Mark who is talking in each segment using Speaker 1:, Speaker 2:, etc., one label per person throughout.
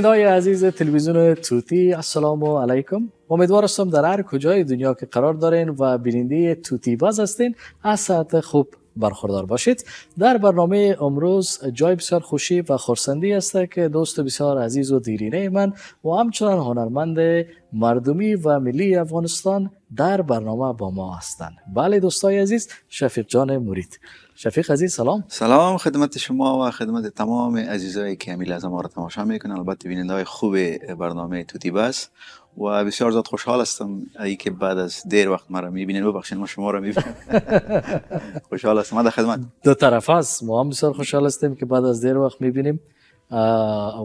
Speaker 1: های عزیز تلویزیون توتی السلام علیکم امیدوار هستم در هر کجای دنیا که قرار دارین و بیننده توتی باز هستین از ساعت خوب برخوردار باشید در برنامه امروز جای بسیار خوشی و خورسندی است که دوست بسیار عزیز و دیرینه من و همچنان هنرمند مردمی و ملی افغانستان در برنامه با ما هستند بله دوستای عزیز شفیق جان مورید. شفیق عزیز سلام
Speaker 2: سلام خدمت شما و خدمت تمام عزیزایی که امیل از ما را تماشا میکنن البته بیننده های خوب برنامه توتی بس و بسیار زیاد خوشحال هستم ای که بعد از دیر وقت مرا میبینین ببخشین ما شما را میبینیم خوشحال هستم ما در خدمت
Speaker 1: دو طرف هست ما هم بسیار خوشحال هستیم که بعد از دیر وقت میبینیم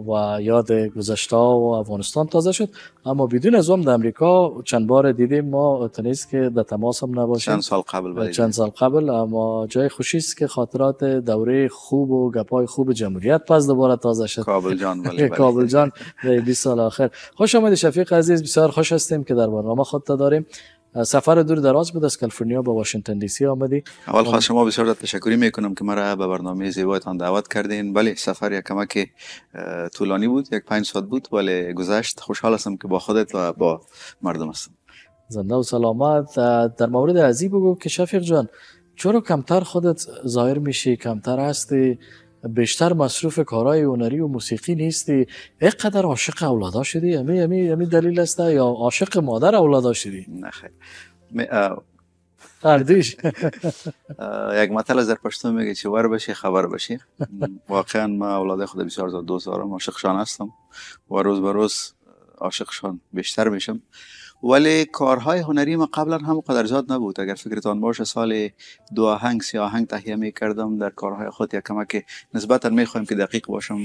Speaker 1: و یاد گذشته و افغانستان تازه شد اما بدون از هم در امریکا چند بار دیدیم ما تنیس که در تماس هم نباشیم چند سال
Speaker 2: قبل چند
Speaker 1: سال قبل اما جای خوشی است که خاطرات دوره خوب و گپای خوب جمهوریت پس دوباره تازه شد کابل جان بله کابل جان 20 سال آخر خوش آمدید شفیق عزیز بسیار خوش هستیم که در برنامه خودت داریم سفر دور دراز بود از کالیفرنیا به واشنگتن دی سی آمدی
Speaker 2: اول خواست شما بسیار تشکری میکنم که مرا به برنامه زیبایتان دعوت کردین بله سفر یک کمک طولانی بود یک پنج ساعت بود ولی گذشت خوشحال هستم که با خودت و با
Speaker 1: مردم هستم زنده و سلامت در مورد عزیب بگو که شفیق جان چرا کمتر خودت ظاهر میشی کمتر هستی بیشتر مصروف کارهای هنری و موسیقی نیستی اینقدر عاشق اولادا شدی امی امی امی دلیل است یا عاشق مادر اولادا شدی نه خیر
Speaker 2: یک از در پشتون میگه چی ور بشی خبر بشی واقعا ما اولاد خود بسیار زیاد دوست دارم عاشقشان هستم و روز به روز عاشقشان بیشتر میشم ولی کارهای هنری ما قبلا هم قدرزاد نبود اگر فکرتان باشه سال دو آهنگ سی آهنگ تهیه می کردم در کارهای خود یک کمک که نسبتا می که دقیق باشم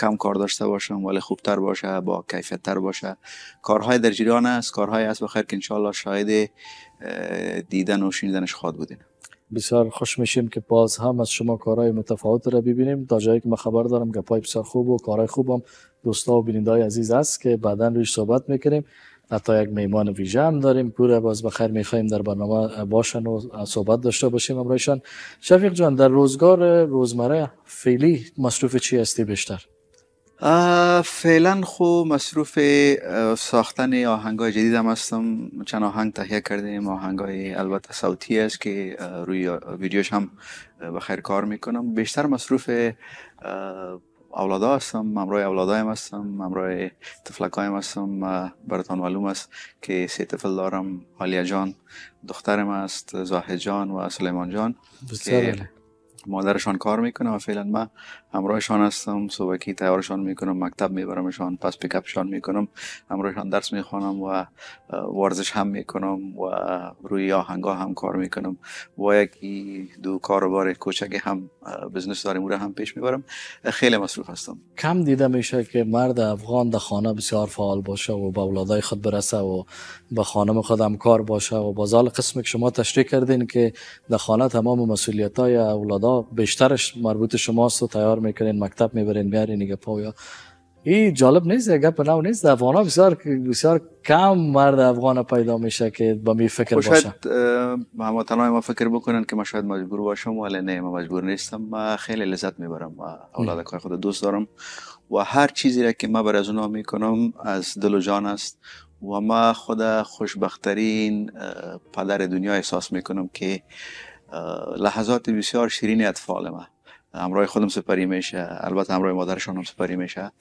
Speaker 2: کم کار داشته باشم ولی خوبتر باشه با کیفیت تر باشه کارهای در جریان است کارهای است بخیر که انشالله شاید دیدن و شنیدنش خواد بودین
Speaker 1: بسیار خوش میشیم که باز هم از شما کارهای متفاوت را ببینیم تا جایی که ما خبر دارم پای بسیار خوب و کارهای خوبم دوستا و بیننده عزیز است که بعدا روش صحبت میکنیم حتی یک میمان ویژه هم داریم پوره باز بخیر میخواییم در برنامه باشن و صحبت داشته باشیم امرایشان شفیق جان در روزگار روزمره فعلی مصروف چی هستی بیشتر
Speaker 2: فعلا خو مصروف ساختن آهنگای جدید هم هستم چند آهنگ تهیه کردیم های البته صوتی است که روی ویدیوش هم بخیر کار میکنم بیشتر مصروف اولادا هستم ممرای اولادایم هستم ممرای تفلکایم هستم براتان معلوم است که سه طفل دارم حالیه جان دخترم است زاهد جان و سلیمان جان که مادرشان کار میکنه و فعلا من همراهشان هستم صبحکی تیارشان میکنم مکتب میبرمشان پس پیکپشان میکنم همراهشان درس میخوانم و ورزش هم میکنم و روی آهنگا هم کار میکنم و یکی دو بار کوچک هم بزنس داریم را هم پیش میبرم خیلی
Speaker 1: مصروف هستم کم دیده میشه که مرد افغان در خانه بسیار فعال باشه و به اولادای خود برسه و به خانم هم کار باشه و بازال قسمی که شما تشریح کردین که در خانه تمام مسئولیت های اولادا بیشترش مربوط شماست و تیار میکنین مکتب میبرین میارین نگه یا ای جالب نیست اگه گپ نو نیست افغان ها بسیار کم مرد افغان پیدا میشه که با می فکر خب باشه
Speaker 2: شاید های ما فکر بکنن که ما شاید مجبور باشم ولی نه ما مجبور نیستم ما خیلی لذت میبرم و اولاد کار خود دوست دارم و هر چیزی را که ما بر از اونها میکنم از دل و جان است و ما خود خوشبخترین پدر دنیا احساس میکنم که لحظات بسیار شیرین اطفال ما همراه خودم سپری میشه البته همراه مادرشان هم سپری میشه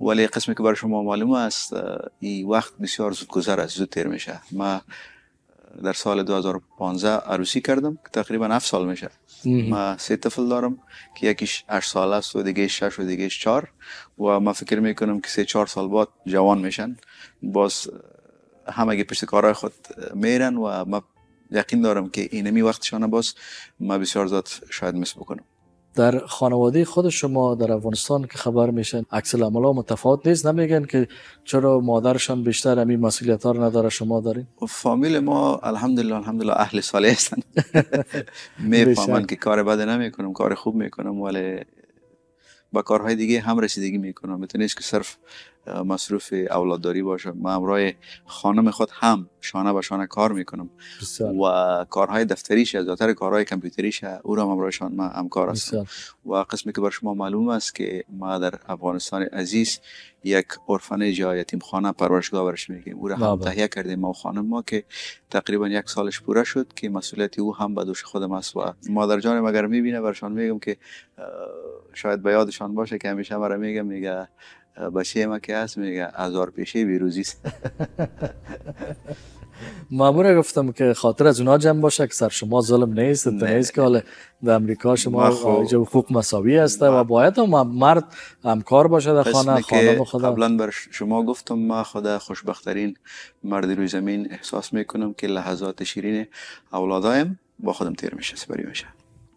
Speaker 2: ولی قسمی که برای شما معلوم است این وقت بسیار زود گذر است زود تیر میشه ما در سال 2015 عروسی کردم که تقریبا 7 سال میشه ما سه طفل دارم که یکیش 8 سال است و دیگه 6 و دیگه 4 و ما فکر میکنم که سه 4 سال بعد جوان میشن باز همه گی پشت کارهای خود میرن و ما یقین دارم که اینمی وقتشان باز ما بسیار زیاد شاید مس بکنم
Speaker 1: در خانواده خود شما در افغانستان که خبر میشن عکس العمل متفاوت نیست نمیگن که چرا مادرشان بیشتر همین مسئولیت ها رو نداره شما دارین
Speaker 2: خب، فامیل ما الحمدلله الحمدلله اهل صالح هستن میفهمن که کار بد نمیکنم کار خوب میکنم ولی با کارهای دیگه هم رسیدگی میکنم میتونیش که صرف مصروف اولادداری باشم من امرای خانم خود هم شانه به شانه کار میکنم و کارهای دفتریش از دفتر کارهای کمپیوتریش او را امرای شان من همکار هستم و قسمی که بر شما معلوم است که ما در افغانستان عزیز یک ارفنج جای یتیم خانه پرورشگاه برش میگیم او را هم بله. تهیه کردیم ما و خانم ما که تقریبا یک سالش پوره شد که مسئولیت او هم به دوش خودم است و مادر جان مگر میبینه برشان میگم که شاید به یادشان باشه که همیشه مرا میگم میگه بچه ما که هست میگه هزار پیشه است
Speaker 1: مامور گفتم که خاطر از اونا جمع باشه که سر شما ظلم نیست نه. نیست که حالا در امریکا شما حقوق خب. مساوی است و باید هم مرد همکار باشه در خانه خانم خدا قبلا
Speaker 2: بر شما گفتم ما خدا خوشبخترین مرد روی زمین احساس میکنم که لحظات شیرین اولادایم با خودم تیر
Speaker 1: میشه سپری میشه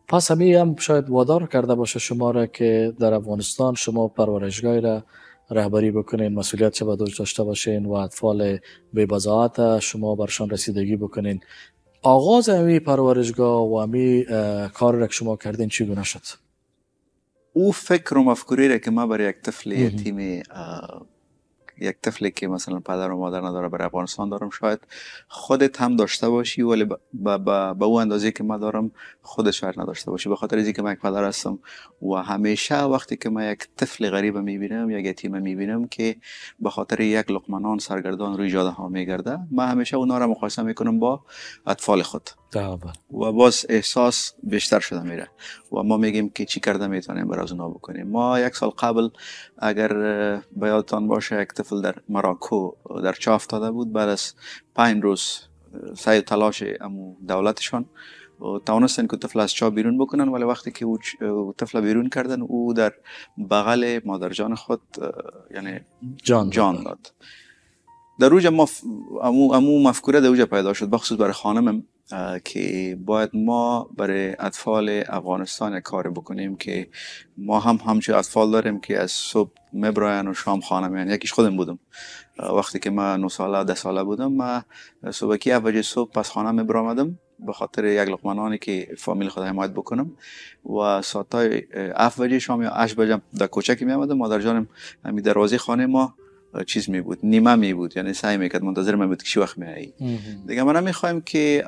Speaker 1: پس همین هم شاید وادار کرده باشه شما را که در افغانستان شما پرورشگاهی را رهبری بکنین مسئولیت چه دوش داشته باشین و اطفال به شما برشان رسیدگی بکنین آغاز امی پرورشگاه و امی کار را که شما کردین گونه شد؟
Speaker 2: او فکر و مفکوری را که ما برای یک طفل یتیم یک طفلی که مثلا پدر و مادر نداره برای افغانستان دارم شاید خودت هم داشته باشی ولی به با, با, با او اندازه که من دارم خودت شاید نداشته باشی به خاطر اینکه من یک پدر هستم و همیشه وقتی که من یک طفل غریب میبینم یک یتیم میبینم که به خاطر یک لقمنان سرگردان روی جاده ها میگرده من همیشه اونا را مقایسه میکنم با اطفال خود
Speaker 1: و
Speaker 2: باز احساس بیشتر شده میره و ما میگیم که چی کرده میتونیم برای اونا بکنیم ما یک سال قبل اگر باید باشه یک طفل در مراکو در چاه افتاده بود بعد از پنج روز سعی تلاش امو دولتشان توانستن که طفل از چا بیرون بکنن ولی وقتی که او طفل بیرون کردن او در بغل مادرجان خود یعنی جان, جان داد در روز ما امو, امو مفکوره در روز پیدا شد بخصوص برای خانم که باید ما برای اطفال افغانستان کار بکنیم که ما هم همچه اطفال داریم که از صبح مبراین و شام خانه میان یعنی یکیش خودم بودم وقتی که من نو ساله ده ساله بودم من صبحکی اوجه صبح پس خانه مبرامدم به خاطر یک لقمانانی که فامیل خود حمایت بکنم و ساعتای اف بجه شام یا اش بجه در کوچه می میامدم، مادر جانم در دروازه خانه ما چیز می بود نیمه می بود یعنی سعی میکرد منتظر من بود که چی وقت می دیگه ما میخوایم که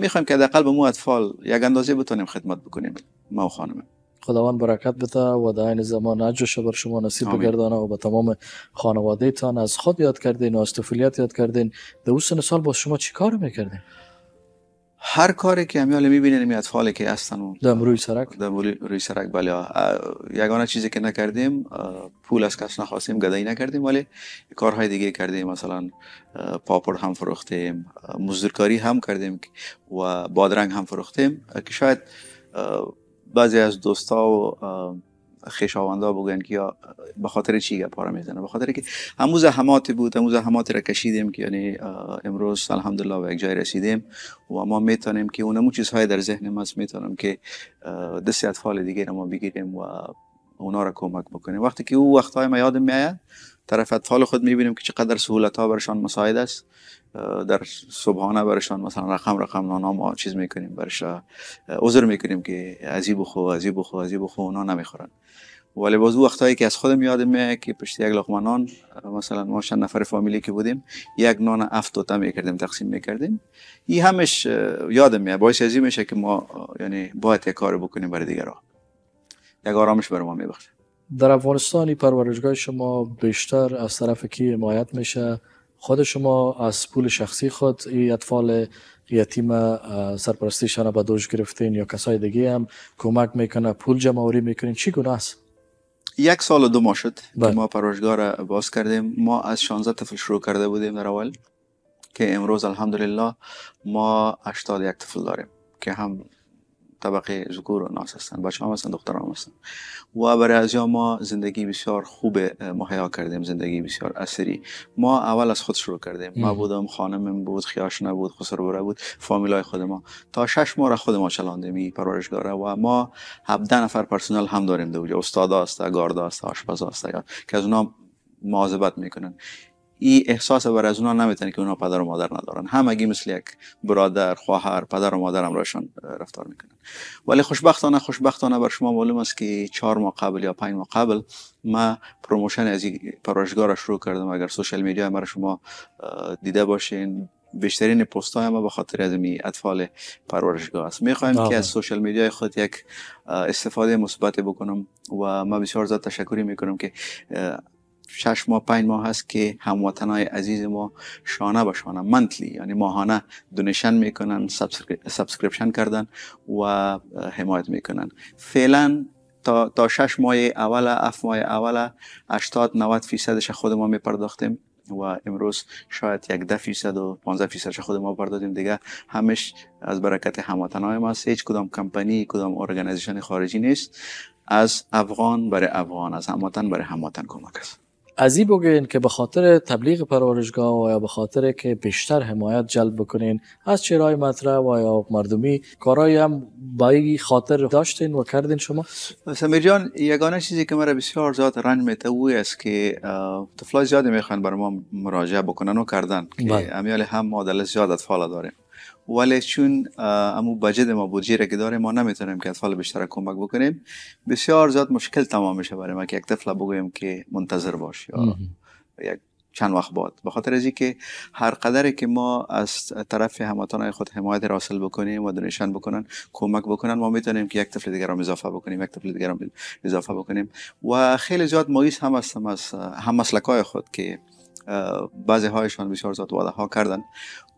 Speaker 2: می خوایم که دقل به مو اطفال یک اندازه بتونیم خدمت بکنیم ما و خانم
Speaker 1: خداوند برکت بده و در این زمان اجرش بر شما نصیب بگردانه و به تمام خانواده تان از خود یاد کردین و از یاد کردین در اون سال با شما چی کار میکردین؟
Speaker 2: هر کاری که همی میبینه میبینیم فال که هستن و
Speaker 1: دم روی سرک
Speaker 2: دم روی سرک بله یگانه چیزی که نکردیم پول از کس نخواستیم گدایی نکردیم ولی کارهای دیگه کردیم مثلا پاپر هم فروختیم مزدورکاری هم کردیم و بادرنگ هم فروختیم که شاید بعضی از دوستا و خیشاوندا بگن که به خاطر چی پاره میزنه به خاطر که همو زحمات بود همو زحمات را کشیدیم که یعنی امروز الحمدلله به یک جای رسیدیم و ما میتونیم که اونمو چیزهای در ذهن ما میتونیم که دست اطفال دیگه ما بگیریم و اونا را کمک بکنیم وقتی که او وقتهای ما یادم میاد طرف اطفال خود میبینیم که چقدر سهولت ها برشان مساعد است در صبحانه برشان مثلا رقم رقم نانا ما چیز میکنیم برش عذر میکنیم که عزیب بخو ازی بخو عزی بخو اونا نمیخورن ولی باز وقتایی که از خودم یادم میاد که پشت یک لقمه نان مثلا ما چند نفر فامیلی که بودیم یک نان و می‌کردیم میکردیم تقسیم میکردیم این همش یادم میاد باعث میشه که ما یعنی باید کار بکنیم برای دیگران یک آرامش بر ما میبخشه
Speaker 1: در افغانستان پرورشگاه شما بیشتر از طرف کی حمایت میشه خود شما از پول شخصی خود این اطفال یتیم سرپرستیشان به دوش گرفتین یا کسای دیگه هم کمک میکنه پول آوری میکنین چی گناه است؟
Speaker 2: یک سال و دو ماه شد که بله. ما پرورشگاه را باز کردیم ما از 16 طفل شروع کرده بودیم در اول که امروز الحمدلله ما 81 طفل داریم که هم طبقه زکور و ناس هستن بچه هم هستن دختر هم هستن و برای از ما زندگی بسیار خوب مهیا کردیم زندگی بسیار اثری ما اول از خود شروع کردیم ما بودم خانم بود خیاش نبود خسر بره بود فامیلای خود ما تا شش ماه را خود ما چلاندیم این پرورشگاره و ما هبده نفر پرسنل هم داریم دوجه استادا است گاردا است آشپزا است که از اونا معاذبت میکنن ای احساس بر از اونا نمیتونه که اونا پدر و مادر ندارن همگی مثل یک برادر خواهر پدر و مادر روشان رفتار میکنن ولی خوشبختانه خوشبختانه بر شما معلوم است که چهار ماه قبل یا پنج ماه قبل ما پروموشن از این پرورشگاه را شروع کردم اگر سوشل میدیا ما شما دیده باشین بیشترین پست های ما به خاطر از می اطفال پرورشگاه است می که از سوشل میدیای خود یک استفاده مثبت بکنم و ما بسیار زیاد تشکری می که شش ماه پنج ماه هست که های عزیز ما شانه به شانه منتلی یعنی ماهانه دونشن میکنن سابسکریپشن کردن و حمایت میکنن فعلا تا, تا شش ماه اول اف ماه اول اشتاد 90 فیصدش خود ما میپرداختیم و امروز شاید یک ده فیصد و پانزه فیصدش خود ما پردادیم دیگه همش از برکت هموطنای ما هست هیچ کدام کمپانی کدام ارگانیزیشن خارجی نیست از افغان برای افغان از هموطن
Speaker 1: برای هموطن کمک است از این بگین که به خاطر تبلیغ پرورشگاه و یا به خاطر که بیشتر حمایت جلب بکنین از چرای مطرح و یا مردمی کارایی هم با خاطر داشتین و کردین شما
Speaker 2: سمیر جان یگانه چیزی که مرا بسیار زیاد رنج میته او است که طفلای زیادی میخوان بر ما مراجعه بکنن و کردن که بله. امیال هم معادله زیاد اطفال داریم ولی چون امو بجد ما بودجه که داره ما نمیتونیم که اطفال بیشتر کمک بکنیم بسیار زیاد مشکل تمام میشه برای ما که یک طفل بگویم که منتظر باش یا یک چند وقت بعد به خاطر از که هر قدری که ما از طرف هموطنان خود حمایت حاصل بکنیم و دونیشن بکنن کمک بکنن ما میتونیم که یک طفل دیگر را اضافه بکنیم یک طفل دیگر را اضافه بکنیم و خیلی زیاد مایوس هم هستم از هم های خود که بعضی هایشان بسیار زیاد وعده ها کردن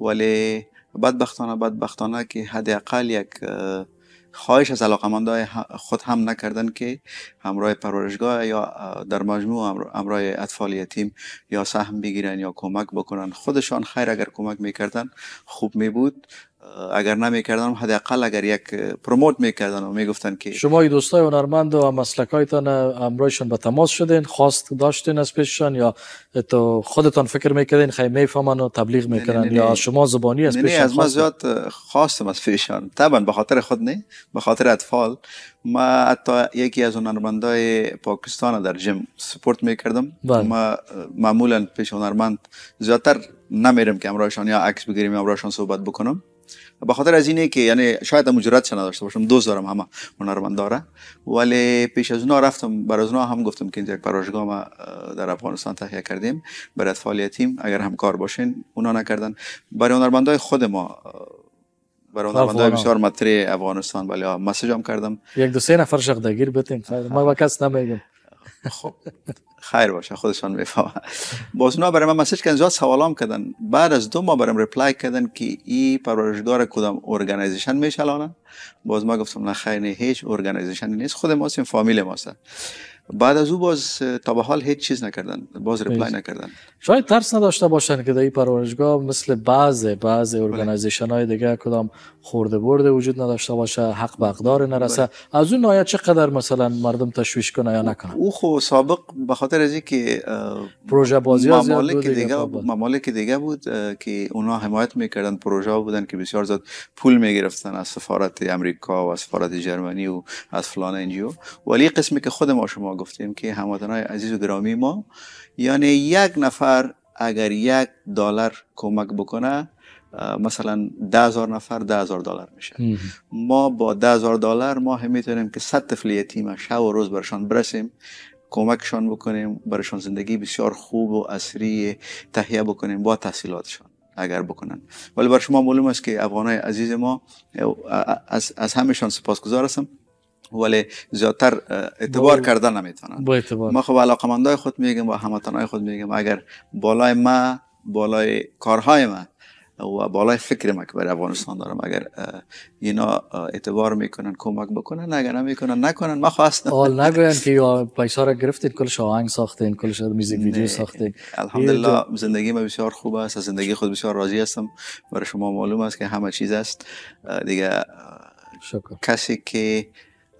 Speaker 2: ولی بدبختانه بدبختانه که حداقل یک خواهش از علاقمندای خود هم نکردن که همراه پرورشگاه یا در مجموع همراه اطفال یتیم یا سهم بگیرن یا کمک بکنن خودشان خیر اگر کمک میکردن خوب میبود اگر نمیکردم حداقل اگر یک پروموت میکردن و میگفتن که
Speaker 1: شما دوستای هنرمند و مسلکایتان امرایشان به تماس شدین خواست داشتین از پیششان یا تو خودتان فکر میکردین خیلی میفهمن و تبلیغ میکنن یا شما زبانی از پیششان از ما
Speaker 2: زیاد خواستم از پیششان طبعا به خاطر خود نه به خاطر اطفال ما حتی یکی از هنرمندای پاکستان در جم سپورت میکردم بله. ما معمولا پیش هنرمند زیادتر نمیرم که امرایشان یا عکس بگیریم امرایشان صحبت بکنم به خاطر از اینه که یعنی شاید هم مجرد نداشته باشم دوست دارم همه هنرمند داره ولی پیش از اونا رفتم برای از هم گفتم که یک پراشگاه ما در افغانستان تهیه کردیم برای اطفال یتیم اگر همکار باشین اونا نکردن برای هنرمندای خود ما برای خب، هنرمندای بسیار متری افغانستان ولی مسج هم کردم
Speaker 1: یک دو سه نفر شغدگیر بتیم ما با کس نمیگم خب
Speaker 2: خیر باشه خودشان میفهم باز اونا برای من مسیج کردن زیاد هم کردن بعد از دو ماه برام ریپلای کردن که ای پرورشگار کدام میشه الان باز ما گفتم نه خیر هیچ ارگانیزیشن نیست خود سیم فامیل ماست بعد از او باز تا به حال هیچ چیز نکردن باز ریپلای نکردن
Speaker 1: شاید ترس نداشته باشن که در این مثل بعض بعض ارگانیزیشن های دیگه کدام خورده برده وجود نداشته باشه حق بقدار نرسه بله. از اون نهایت چقدر مثلا مردم تشویش کنه یا نکنه
Speaker 2: او خو سابق به خاطر از اینکه پروژه بازی ممالک دیگه, دیگه ممالک دیگه بود که اونا حمایت میکردن پروژه بودن که بسیار زیاد پول میگرفتن از سفارت امریکا و از سفارت جرمنی و از فلان انجیو ولی قسمی که خود ما شما گفتیم که های عزیز و گرامی ما یعنی یک نفر اگر یک دلار کمک بکنه مثلا ده هزار نفر ده هزار دلار میشه ما با ده هزار دلار ما هم میتونیم که صد طفل یتیم شب و روز برشان برسیم کمکشان بکنیم برشان زندگی بسیار خوب و اصری تهیه بکنیم با تحصیلاتشان اگر بکنن ولی بر شما معلوم است که افغانای عزیز ما از, از همشان سپاسگزار هستم ولی زیادتر اعتبار بله. کردن نمیتونن با اعتبار ما خب علاقمندای خود میگم و هموطنای خود میگم اگر بالای ما بالای کارهای ما و بالای فکر ما که برای افغانستان دارم اگر اینا اعتبار میکنن کمک بکنن اگر نمیکنن نکنن ما خواستم حال نگوین
Speaker 1: که پیسا را گرفتید کل آهنگ ساختین کلش میزیک ویدیو ساختین الحمدلله
Speaker 2: زندگی ما بسیار خوب است از زندگی خود بسیار راضی هستم برای شما معلوم است که همه چیز است دیگه شکر. کسی که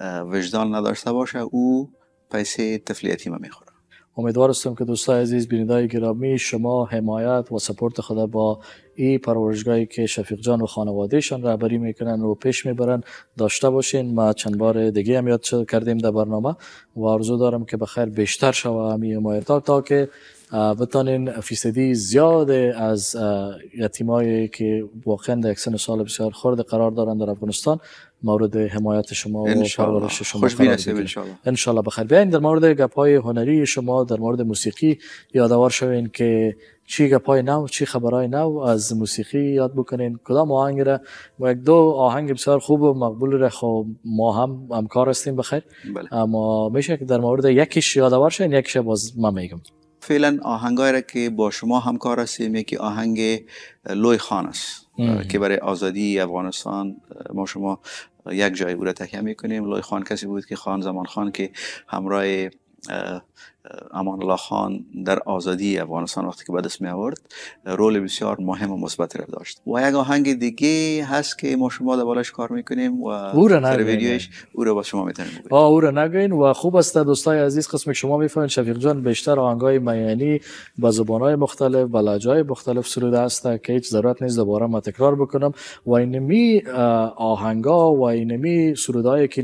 Speaker 2: وجدان نداشته باشه او پیس طفل ما میخوره
Speaker 1: امیدوار هستم که دوستای عزیز های گرامی شما حمایت و سپورت خود با این پرورشگاهی که شفیق جان و خانوادهشان رهبری میکنن و پیش میبرن داشته باشین ما چند بار دیگه هم یاد کردیم در برنامه و آرزو دارم که بخیر بیشتر شوه همی حمایت تا که بتانین فیصدی زیاد از یتیمایی که واقعا در سال بسیار خرد قرار دارند در افغانستان مورد حمایت شما و پرورش شما خوش انشالله بخیر بیاین در مورد گپای هنری شما در مورد موسیقی یادوار شوین که چی گپای های نو چی خبرای نو از موسیقی یاد بکنین کدام آهنگ را ما یک دو آهنگ بسیار خوب و مقبول را خب ما هم همکار هستیم بخیر بله. اما میشه که در مورد یکیش یادوار شوین یکیش باز من میگم
Speaker 2: فعلا آهنگایی را که با شما همکار هستیم یکی آهنگ لوی خان که برای آزادی افغانستان ما شما یک جای او را تکیه میکنیم لای خان کسی بود که خان زمان خان که همراه امان الله خان در آزادی افغانستان وقتی که به دست می آورد رول بسیار مهم
Speaker 1: و مثبتی را داشت
Speaker 2: و یک آهنگ دیگه هست که ما شما در بالاش کار میکنیم و او را ویدیوش او را با شما میتونیم
Speaker 1: او را نگین و خوب است دوستای عزیز قسم که شما میفهمید شفیق جان بیشتر آهنگای میانی با زبانهای مختلف با های مختلف سروده است که هیچ ضرورت نیست دوباره ما تکرار بکنم و اینمی آهنگا و اینمی سرودایی که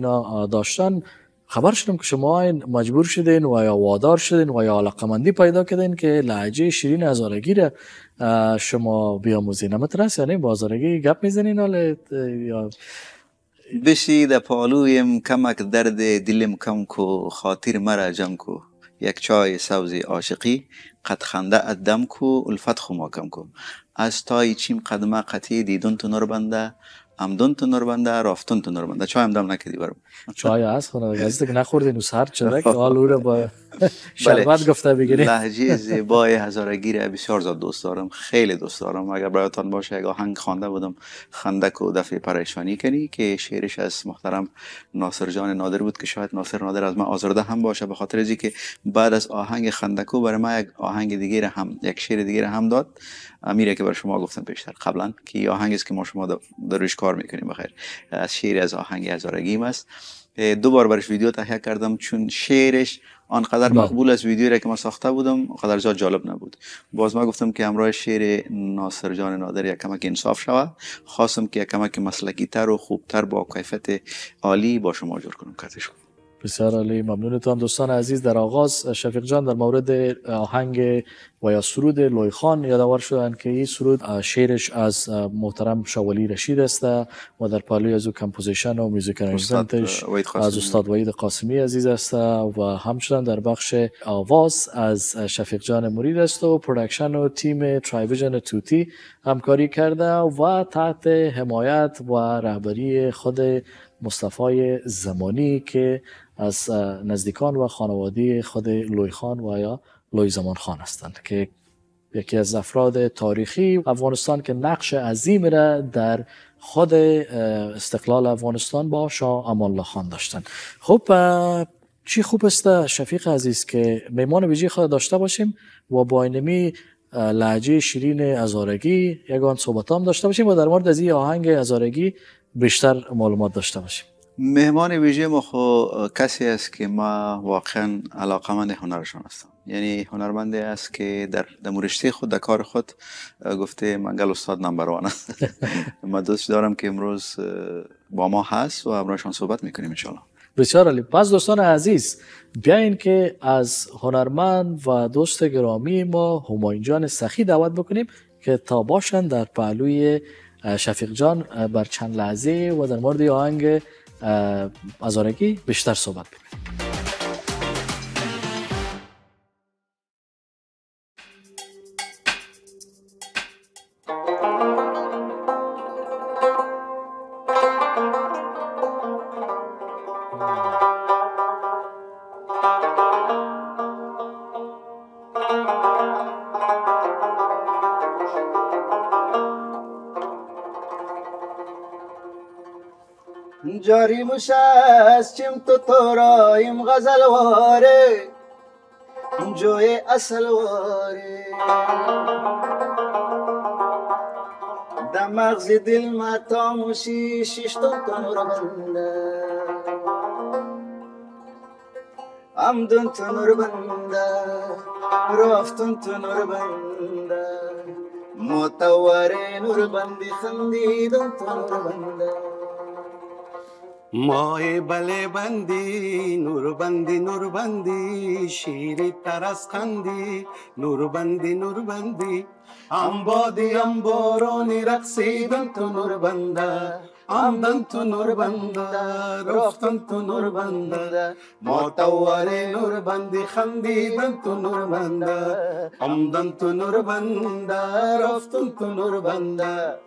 Speaker 1: داشتن خبر شدم که شما مجبور شدین و یا وادار شدین و یا علاقمندی پیدا کردین که لحجه شیرین هزارگی را شما بیاموزین اما ترس یعنی بازارگی گپ میزنین حالا یا بشی
Speaker 2: در پالویم کمک درد دلم کم کو خاطر مرا جم کو یک چای سوزی عاشقی قد خنده ادم کو الفت خو کم کو از تای چیم قدمه قطی دیدون تو نور بنده همدون تو نوربنده رافتون تو نوربنده چای هم دم نکدی برم
Speaker 1: چای هست خونه که نخوردی نو سرد چرک که حال او با بله. شربت گفته بگیری لحجی
Speaker 2: زیبای گیره بسیار زیاد دوست دارم خیلی دوست دارم اگر برایتان باشه اگر آهنگ خانده بودم خندکو و دفع پریشانی کنی که شعرش از محترم ناصر جان نادر بود که شاید ناصر نادر از من آزرده هم باشه به خاطر که بعد از آهنگ خندکو برای من یک آهنگ دیگه هم یک شعر دیگه هم داد امیره که بر شما گفتم بیشتر قبلا که یه آهنگ است که ما شما در کار میکنیم بخیر از شعر از آهنگ هزارگیم است دو بار برش ویدیو تهیه کردم چون شعرش آنقدر بله. مقبول از ویدیو را که ما ساخته بودم قدر زیاد جالب نبود باز ما گفتم که همراه شعر ناصر جان نادر یک کمک انصاف شوه خواستم که یک کمک مسلکی تر و خوبتر با کیفیت عالی با شما جور کنم
Speaker 1: بسیار علی ممنونتان دوستان عزیز در آغاز شفیق جان در مورد آهنگ و یا سرود لوی خان یادآور شدن که این سرود شعرش از محترم شوالی رشید است و در پالوی از او کمپوزیشن و میوزیک از استاد وید قاسمی عزیز است و همچنان در بخش آواز از شفیق جان مرید است و پرودکشن و تیم ترایویژن توتی همکاری کرده و تحت حمایت و رهبری خود مصطفی زمانی که از نزدیکان و خانواده خود لوی خان و یا لوی زمان خان هستند که یکی از افراد تاریخی افغانستان که نقش عظیم را در خود استقلال افغانستان با شاه امان الله خان داشتند خب چی خوب است شفیق عزیز که میمان ویژه خود داشته باشیم و با اینمی لحجه شیرین ازارگی یگان صحبت هم داشته باشیم و در مورد از این آهنگ ازارگی بیشتر معلومات داشته باشیم
Speaker 2: مهمان ویژه ما خو کسی است که ما واقعا علاقمند هنرشان هستم یعنی هنرمندی است که در در خود در کار خود گفته منگل استاد نمبر وان است ما دوست دارم که امروز با ما هست و امروزشان
Speaker 1: صحبت میکنیم انشالله بسیار علی پس دوستان عزیز بیاین که از هنرمند و دوست گرامی ما هماین جان سخی دعوت بکنیم که تا باشن در پهلوی شفیق جان بر چند لحظه و در مورد آهنگ از آنگی بیشتر صحبت بکنیم
Speaker 3: نوشستیم تو تو رایم غزل واره جوی اصل واره در مغز دل ما تاموشی شیشتون تو نور بنده عمدون تو نور بنده رفتون تو نور بنده متواره نور بندی خندیدون تو نور بنده
Speaker 4: ماه بله بندی نور بندی نور بندی شیر
Speaker 3: ترستندی نور بندی نور بندی امبادی امبارانی رقصیدن تو نور بنده عمدن تو نور بنده رفتن تو نور بنده معتوار نور بندی خندیدن تو نور بنده عمدن تو نور بنده رفتن تو نور بنده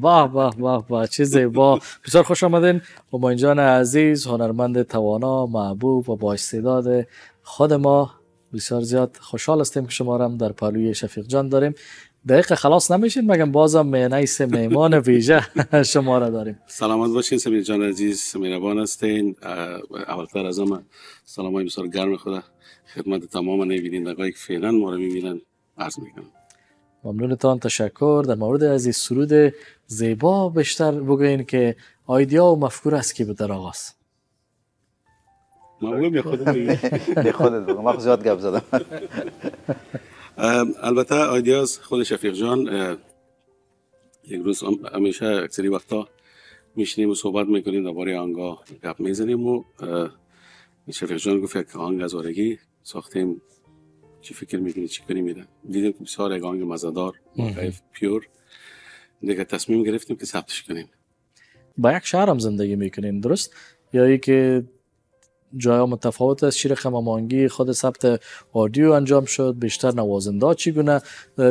Speaker 1: واه واه واه واه چه زیبا بسیار خوش آمدین ما جان عزیز هنرمند توانا محبوب و باش خود ما بسیار زیاد خوشحال هستیم که شما هم در پالوی شفیق جان داریم دقیقه خلاص نمیشین مگم بازم نیس میمان ویژه شما را داریم
Speaker 4: سلامت باشین سمیر جان عزیز مهربان هستین اولتر از همه سلام های بسیار گرم خدا خدمت تمام نبینین دقایی که فعلا ما را میبینن عرض میکنم
Speaker 1: ممنونتان تشکر در مورد از این سرود زیبا بیشتر بگوین که آیدیا و مفکور است که به
Speaker 4: در آغاز ممنون به خودت ما من زیاد گپ زدم البته آیدیاز خود شفیق جان یک روز همیشه اکثری وقتا میشنیم و صحبت میکنیم درباره آنگاه گپ میزنیم و شفیق جان گفت یک آنگ از ساختیم چی فکر میکنی چی کنی میره دیدیم که بسیار اگانگ مزدار پیور دیگه تصمیم گرفتیم که ثبتش کنیم
Speaker 1: با یک شهر هم زندگی میکنین درست یا ای که جای متفاوت است چی رقم خود ثبت آدیو انجام شد بیشتر نوازنده گونه؟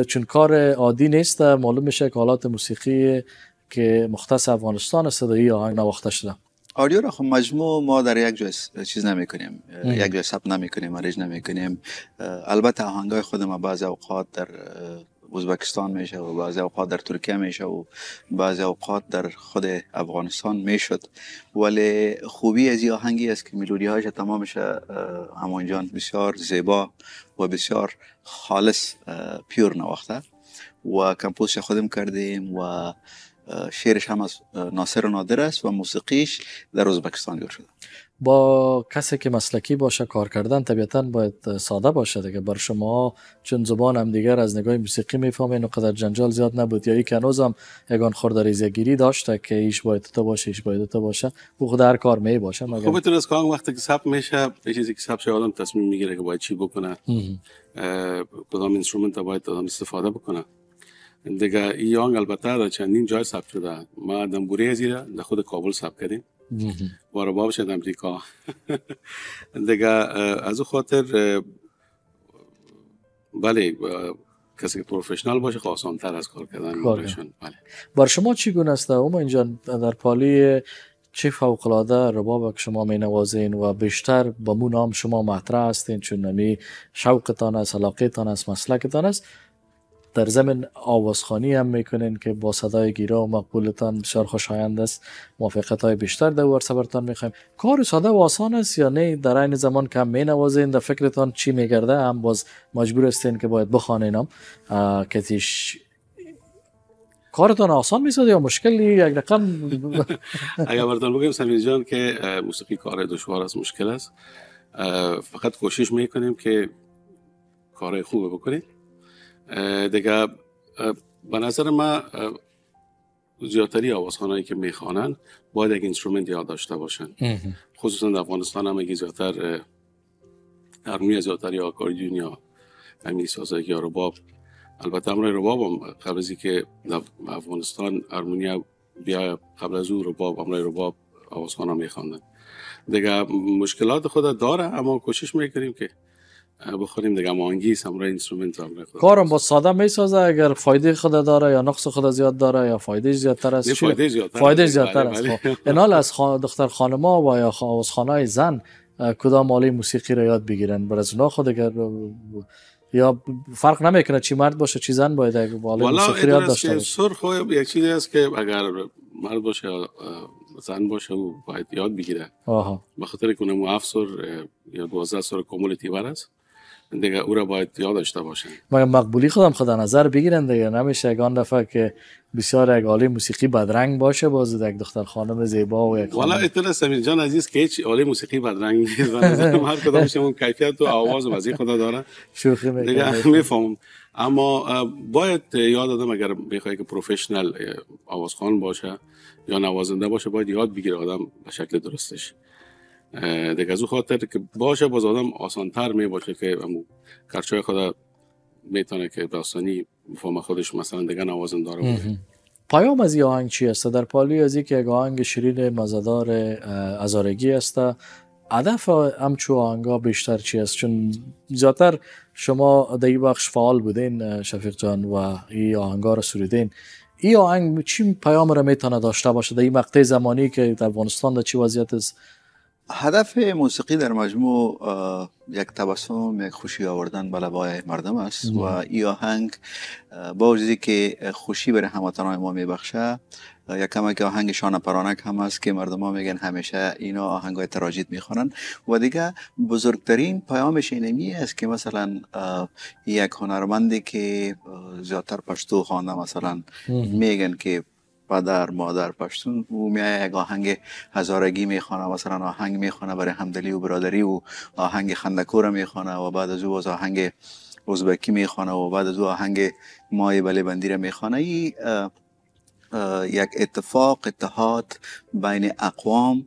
Speaker 1: چون کار عادی نیست معلوم میشه که حالات موسیقی که مختص افغانستان صدایی آهنگ نواخته شده
Speaker 2: آدیو را خب مجموع ما در یک جا چیز نمی کنیم یک جا سب نمی کنیم نمیکنیم نمی کنیم البته آهنگای خود ما بعضی اوقات در ازبکستان میشه و بعض اوقات در ترکیه میشه و بعضی اوقات در خود افغانستان میشد ولی خوبی از این آهنگی است که ملودی هایش تمامش همانجان بسیار زیبا و بسیار خالص پیور نواخته و کمپوزش خودم کردیم و شعرش هم از ناصر نادر است و موسیقیش در ازبکستان جور شده
Speaker 1: با کسی که مسلکی باشه کار کردن طبیعتا باید ساده باشه دیگه بر شما چون زبان هم دیگر از نگاه موسیقی میفهمه اینو قدر جنجال زیاد نبود یا یک هنوز هم یگان خردریزگیری داشته که ایش باید تو باشه ایش باید تو باشه او خود هر کار می باشه مگر خوب
Speaker 4: از کام وقتی که سب میشه چیزی که ثبت آدم تصمیم میگیره که باید چی بکنه کدام اینسترومنت باید آدم استفاده بکنه دیگه ای آنگ البته در چندین جای ثبت شده ما دنبوری زیره در خود کابل ثبت کردیم بار باب شد امریکا دیگه از خاطر بله کسی که پروفیشنال باشه خب آسان تر از کار کردن بله.
Speaker 1: بر شما چی گونه است ما اینجا در پالی چه فوق رباب که شما می نوازین و بیشتر به مو نام شما مطرح هستین چون نمی شوقتان است تان است مسلکتان است در زمین آوازخانی هم میکنین که با صدای گیرا و مقبولتان بسیار خوشایند است موافقت های بیشتر در ورسه میخوایم کار ساده و آسان است یا نه در عین زمان کم مینوازین در فکرتان چی میگرده هم باز مجبور استین که باید هم کتیش کارتان آسان میسازه یا مشکلی یک رقم
Speaker 4: اگر بردان بگیم سمیر جان که موسیقی کار دشوار است مشکل است فقط کوشش میکنیم که کار خوب بکنیم دیگه به نظر ما زیادتری آوازخانهایی که میخوانن باید یک اینسترومنت یاد داشته باشن خصوصا در افغانستان هم اگه زیادتر هرمونی زیادتری آکاردیون یا همین سازه یا رباب البته امرای رباب هم قبل از که در افغانستان هرمونی بیا قبل از او رباب امرای رباب آوازخانه میخوانن دیگه مشکلات خود داره اما کوشش میکنیم که بخوریم دیگه اما هم همراه اینسترومنت هم کارم
Speaker 1: با ساده میسازه اگر فایده خود داره یا نقص خود زیاد داره یا فایده زیادتر است فایده بله، زیادتر فایده زیادتر است انال از دختر خانما و یا از خانه زن کدام مالی موسیقی را یاد بگیرن بر از اونا خود اگر یا فرق نمیکنه چی مرد باشه چی زن باید اگر مالی موسیقی یاد داشته باشه
Speaker 4: سرخ یک چیزی است که اگر مرد باشه زن باشه او باید یاد بگیره آها به خاطر کنه مو افسر یا دوازده سر کمول است دیگه او را باید یاد داشته باشن
Speaker 1: ما مقبولی خودم خدا نظر بگیرن دیگه نمیشه اگه آن دفعه که بسیار یک عالی موسیقی بدرنگ باشه باز یک دختر خانم زیبا و یک والا
Speaker 4: اطلاع سمیر جان عزیز که هیچ عالی موسیقی بدرنگ نیست هر کدامش اون کیفیت و آواز و وزی خدا داره
Speaker 1: شوخی میکنم میفهمم
Speaker 4: اما باید یاد آدم اگر بخوای که پروفشنال آوازخان باشه یا نوازنده باشه باید یاد بگیره آدم به شکل درستش دیگه از خاطر که باشه باز آدم تر می باشه که امو کرچای خدا میتونه که داستانی مفهوم خودش مثلا دیگه نوازن داره
Speaker 1: پیام از یه آهنگ چی است؟ در پالی از یک آهنگ شیرین مزدار ازارگی است هدف همچو آهنگا بیشتر چی است چون زیادتر شما در این بخش فعال بودین شفیق جان و این آهنگا را سریدین این آهنگ چی پیام را میتونه داشته باشه در این مقطع زمانی که در افغانستان در چی وضعیت است
Speaker 2: هدف موسیقی در مجموع یک تبسم یک خوشی آوردن به لبای مردم است و ای آهنگ با وجودی که خوشی برای هموطنان ما میبخشه یک که آهنگ شانه پرانک هم است که مردم ها میگن همیشه اینا آهنگ های تراجید میخوانن و دیگه بزرگترین پیامش اینمی است که مثلا یک هنرمندی که زیادتر پشتو خوانده مثلا میگن که پدر مادر پشتون او میای یک آهنگ هزارگی میخونه مثلا آهنگ میخونه برای همدلی و برادری و آهنگ خندکور میخونه و بعد از او باز آهنگ ازبکی میخونه و بعد از او آهنگ مای بلی بندی را ای یک اتفاق اتحاد بین اقوام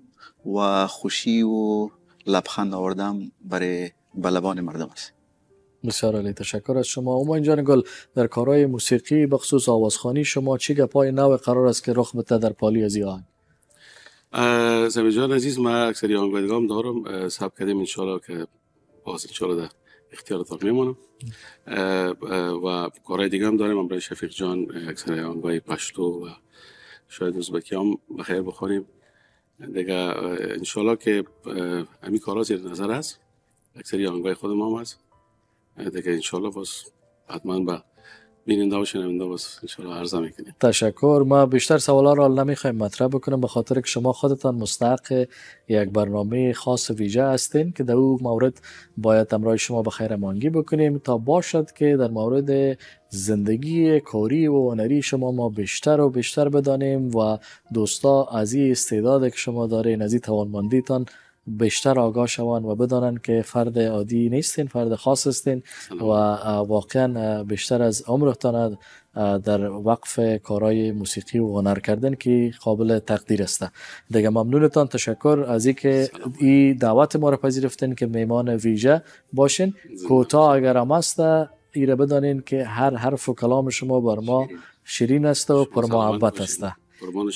Speaker 2: و خوشی و لبخند آوردن برای بلبان مردم است
Speaker 1: بسیار عالی تشکر از شما اومان اینجا گل در کارهای موسیقی به خصوص آوازخانی شما چه گپای نو قرار است که رخ بده در پالی از آهنگ
Speaker 4: زمین جان عزیز من اکثری آهنگایدگام دارم سب کردیم انشالله که باز انشالله در اختیارتان میمانم و کارهای دیگه هم داریم برای شفیق جان اکثر آهنگای پشتو و شاید ازبکی هم بخیر بخوریم دیگه انشالله که امی کارا زیر نظر است اکثری آهنگای خود هم هست آره دیگه انشالله باز حتما به بیننده و شنونده باز انشالله عرضه میکنیم
Speaker 1: تشکر ما بیشتر سوالا را نمیخوایم مطرح بکنم به خاطر که شما خودتان مستحق یک برنامه خاص ویژه هستین که در او مورد باید امرای شما به خیر مانگی بکنیم تا باشد که در مورد زندگی کاری و هنری شما ما بیشتر و بیشتر بدانیم و دوستا از این استعداد که شما دارین از توانمندیتان بیشتر آگاه شوند و بدانند که فرد عادی نیستین فرد خاص هستین و واقعا بیشتر از عمرتان در وقف کارای موسیقی و هنر کردن که قابل تقدیر است دیگه ممنونتان تشکر از اینکه این دعوت ما را پذیرفتین که میمان ویژه باشین کوتاه اگر هم است ایره بدانین که هر حرف و کلام شما بر ما شیرین است و پرمحبت است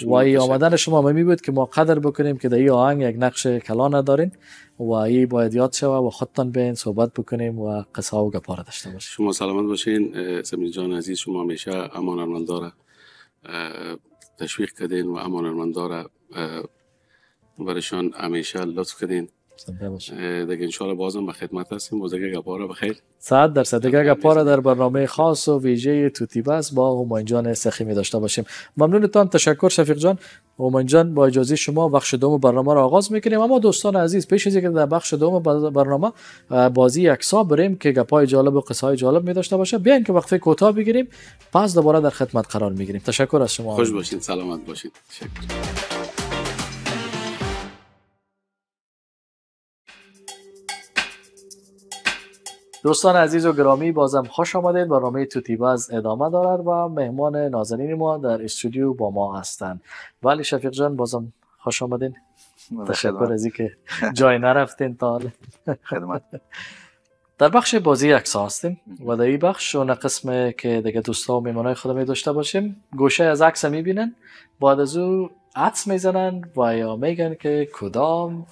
Speaker 4: و ای آمدن
Speaker 1: شما می بود که ما قدر بکنیم که در این آهنگ یک نقش کلانه دارین و ای باید یاد شوه و خودتان بیاین صحبت بکنیم و قصه و گپاره داشته
Speaker 4: باشیم شما سلامت باشین سمین جان عزیز شما همیشه امان تشویق کردین و امان برشان همیشه لطف کردین دیگه انشالله بازم به خدمت هستیم و دیگه رو بخیر
Speaker 1: صد درصد دیگه رو در برنامه خاص و ویژه توتی بس با هومان جان می داشته باشیم ممنونتان تشکر شفیق جان جان با اجازه شما بخش دوم برنامه را آغاز میکنیم اما دوستان عزیز پیش از اینکه در بخش دوم برنامه بازی یکسا بریم که گپای جالب و قصه های جالب می داشته باشه بیاین که وقفه کوتاه بگیریم پس دوباره در خدمت قرار میگیریم تشکر از شما خوش
Speaker 4: باشین سلامت باشین. تشکر
Speaker 1: دوستان عزیز و گرامی بازم خوش آمدید برنامه باز ادامه دارد و مهمان نازنین ما در استودیو با ما هستند ولی شفیق جان بازم خوش آمدین تشکر از که جای نرفتین تا خدمت در بخش بازی اکسا هستیم و در این بخش اون قسم که دیگه دوستا و میمانای خودمی داشته باشیم گوشه از عکس میبینن بعد از او عطس میزنن و یا میگن که کدام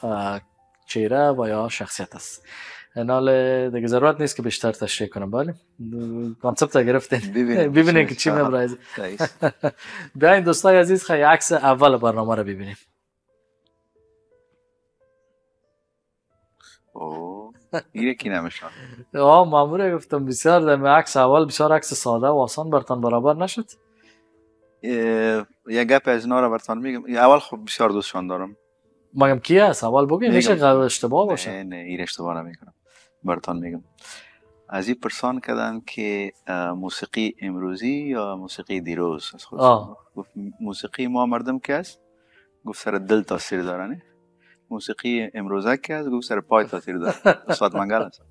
Speaker 1: چهره و یا شخصیت است انال دیگه ضرورت نیست که بیشتر تشریح کنم بله کانسپت گرفتین ببینید که چی نبرایز بیاین دوستای عزیز خیلی عکس اول برنامه رو ببینیم
Speaker 2: یه کی نمیشن
Speaker 1: آه ماموره گفتم بسیار دم عکس اول بسیار عکس ساده و آسان برتان برابر نشد
Speaker 2: یه گپ از اینا رو برتان میگم اول خب بسیار دوستشان دارم
Speaker 1: مگم کی اول بگیم میشه
Speaker 2: اشتباه باشه نه نه این اشتباه نمیکنم براتان میگم از این پرسان کردن که موسیقی امروزی یا موسیقی دیروز از گفت موسیقی ما مردم که است گفت سر دل تاثیر دارنه موسیقی امروزه که است گفت سر پای تاثیر داره استاد منگل است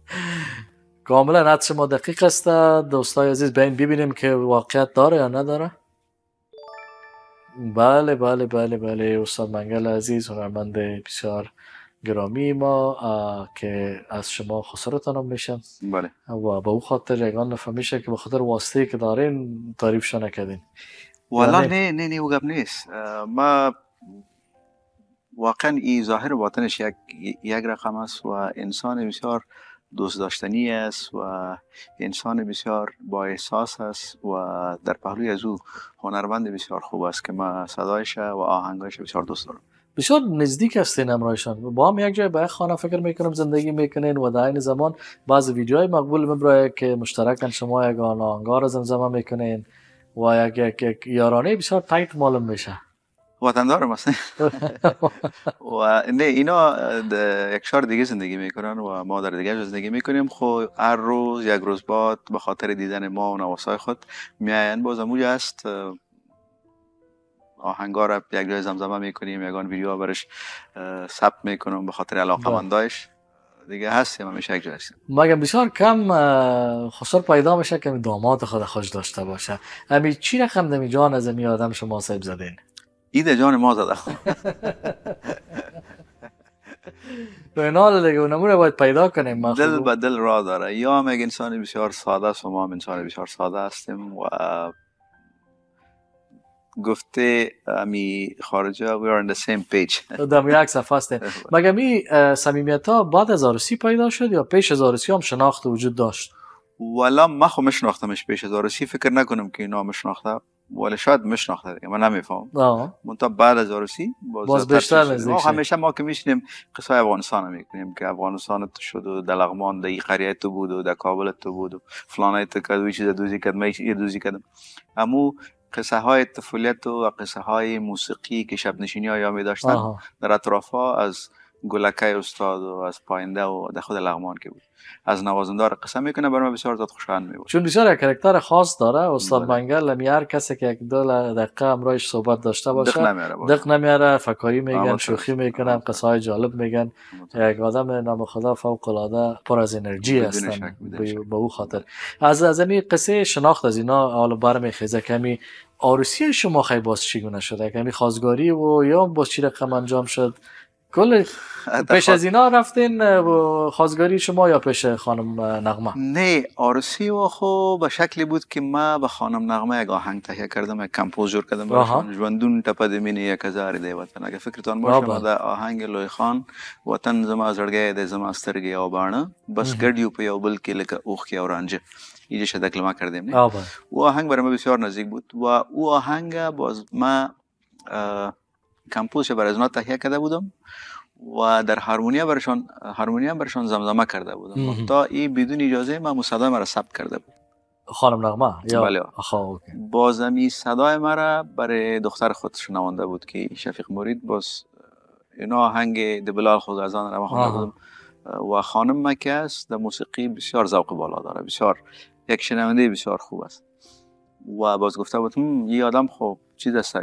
Speaker 1: کاملا حد شما دقیق است دوستای عزیز بین ببینیم که واقعیت داره یا نداره بله بله بله بله استاد منگل عزیز هنرمند بسیار گرامی ما که از شما خسارتان میشن بله. و به او خاطر یکان نفر میشه که به خاطر واسطه که دارین تعریفش نکدین والا بله.
Speaker 2: نه نه نه اوگم نیست ما واقعا این ظاهر باطنش یک یک رقم است و انسان بسیار دوست داشتنی است و انسان بسیار با احساس است و در پهلوی از او هنرمند بسیار خوب است که ما صدایش و آهنگایش بسیار دوست دارم
Speaker 1: بسیار نزدیک هستین امرایشان با هم یک جای باید خانه فکر میکنم زندگی میکنین و در این زمان بعض ویدیوهای مقبول میبرای که مشترکن شما یک آنگار زمزمه میکنین و یک, یک, یک یارانه بسیار تایت معلوم میشه
Speaker 2: وطندار هستن و نه اینا یک شهر دیگه زندگی میکنن و ما در دیگه زندگی میکنیم خو خب، هر روز یک روز بعد به خاطر دیدن ما و نواسای خود میاین بازم است آهنگا رو یک جای زمزمه میکنیم یگان ویدیو برش ثبت میکنم به خاطر علاقه مندایش دیگه هستیم همیشه یک جای
Speaker 1: مگه بسیار کم خسر پیدا میشه که داماد خود خوش داشته باشه همین چی رقم دمی جان از می آدم شما صاحب زدین
Speaker 2: ایده جان ما زده
Speaker 1: به اینا دیگه اونمو باید پیدا کنیم دل
Speaker 2: به دل را داره یا هم انسانی بسیار ساده است و ما هم بسیار ساده هستیم و گفته امی خارجه we are on the same page
Speaker 1: در میرک صفحه است مگه می سمیمیت ها بعد از آرسی پیدا شد یا پیش از آرسی هم شناخت وجود داشت
Speaker 2: والا ما خو خب مشناختمش پیش از آرسی فکر نکنم که اینا مشناخته ولی شاید مشناخته دیگه من نمیفهم منتها بعد از آرسی باز, باز بیشتر ما همیشه ما که میشنیم قصه افغانستان هم میکنیم که افغانستان تو شد و در لغمان در قریه تو بود و در کابل تو بود و فلانه تو کرد و چیز دوزی کرد من دوزی کردم امو قصه های طفولیت و قصه های موسیقی که شب نشینی ها یا می داشتن در اطراف ها از گلکای استاد و از پاینده و در خود لغمان که بود از نوازندار قسم میکنه بر من بسیار داد خوشحال میبود
Speaker 1: چون بسیار یک کرکتر خاص داره استاد منگل بله. می هر کسی که یک دل دقیقه امرایش صحبت داشته باشه دق نمیاره, باشه. دق نمیاره فکاری میگن شوخی میکنن قصه های جالب میگن یک آدم نام خدا فوق العاده پر از انرژی هستن به او خاطر از از این قصه شناخت از اینا حالا برمیخیزه کمی آروسی شما خیلی باز چیگونه شده کمی خازگاری و یا باز چی رقم انجام شد کل پیش از اینا رفتین خواستگاری شما یا پیش خانم نغمه
Speaker 2: نه آرسی و خو به شکلی بود که ما به خانم نغمه یک آهنگ تهیه کردم یک کمپوز جور کردم برایشان ژوندون تپه د مینې یک هزار دی وطن اگه فکرتان باشه ما دا آهنگ لوی خان وطن زما زړګی دی زما سترګې او باڼه بس ګډیو په یو بل کې لکه اوخ کې او رانجه اینجا شدک ما کردیم نه او آهنگ برای ما بسیار نزدیک بود و او آهنگ باز ما آه کمپوز برای از اونا تهیه کرده بودم و در هارمونیا برشان هارمونیا برشان زمزمه کرده بودم تا این بدون اجازه من
Speaker 1: مصدا مرا ثبت کرده بود خانم نغمه یا بله
Speaker 2: بازم این صدای مرا برای دختر خود شنوانده بود که شفیق مرید باز اینا آهنگ دبلال خود از آن رو بودم و خانم مکه است در موسیقی بسیار ذوق بالا داره بسیار یک شنونده بسیار خوب است و باز گفته بود یه آدم خوب چیز است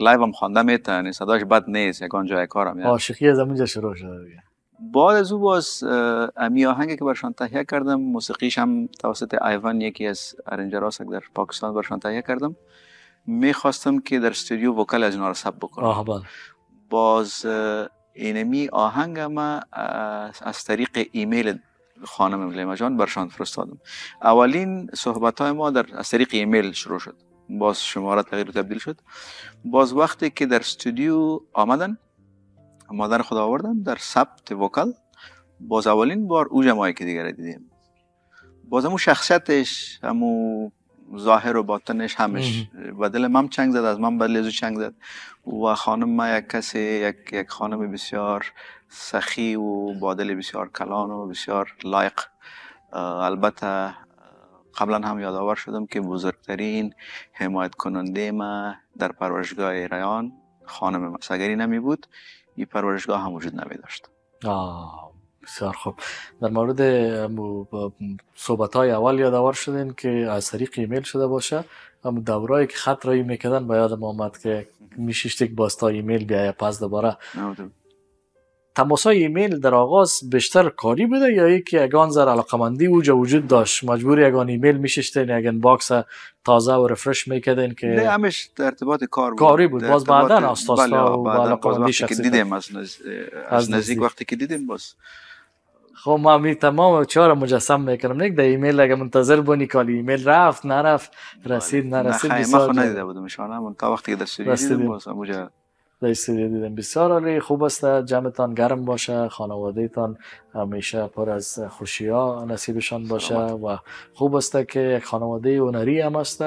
Speaker 2: لایو هم خوانده میتن صداش بد نیست یکان جای کارم یعنی.
Speaker 1: عاشقی از اونجا شروع شده
Speaker 2: بعد از او باز امی آهنگی که برشان تهیه کردم موسیقیش هم توسط ایوان یکی از ارنجراس در پاکستان برشان تهیه کردم میخواستم که در استودیو وکل از اینا سب بکنم بله. آه باز اینمی آهنگ ما از طریق ایمیل خانم لیما جان برشان فرستادم اولین صحبت های ما در از طریق ایمیل شروع شد باز شماره تغییر و تبدیل شد باز وقتی که در استودیو آمدن مادر خدا آوردن در ثبت وکل باز اولین بار او جماعی که دیگر دیدیم باز همون شخصیتش همو ظاهر و باطنش همش و دل من چنگ زد از من بدل از چنگ زد و خانم ما یک کسی یک, یک خانم بسیار سخی و بادل بسیار کلان و بسیار لایق البته قبلا هم یادآور شدم که بزرگترین حمایت کننده ما در پرورشگاه ریان خانم مسگری نمی بود این پرورشگاه هم وجود نمی
Speaker 1: داشت
Speaker 3: آه
Speaker 1: بسیار خوب در مورد صحبت های اول یادآور شدین که از طریق ایمیل شده باشه اما دورایی که خط رایی میکردن باید یادم آمد که یک باستا ایمیل بیایه پس دوباره های ایمیل در آغاز بیشتر کاری بوده یا یکی اگان زر علاقمندی اوجا وجود داشت مجبور اگان ایمیل میششتین اگان باکس تازه و رفرش میکدین که نه
Speaker 2: همش در ارتباط کار بود کاری بود باز بعدا استاستا بله، و بعدا وقتی که دیدیم از, از نزدیک وقتی
Speaker 1: که دیدیم باز خب ما می تمام چهار مجسم میکنم یک در ایمیل اگه منتظر بونی کالی ایمیل رفت نرفت بله. رسید نرسید نه خیلی ما خود ندیده
Speaker 2: بودم شانه من تا وقتی که در سوریه دیدم
Speaker 1: رئیس دیدم بسیار عالی خوب است جمعتان گرم باشه خانواده تان همیشه پر از خوشی ها نصیبشان باشه و خوب است که یک خانواده هنری هم است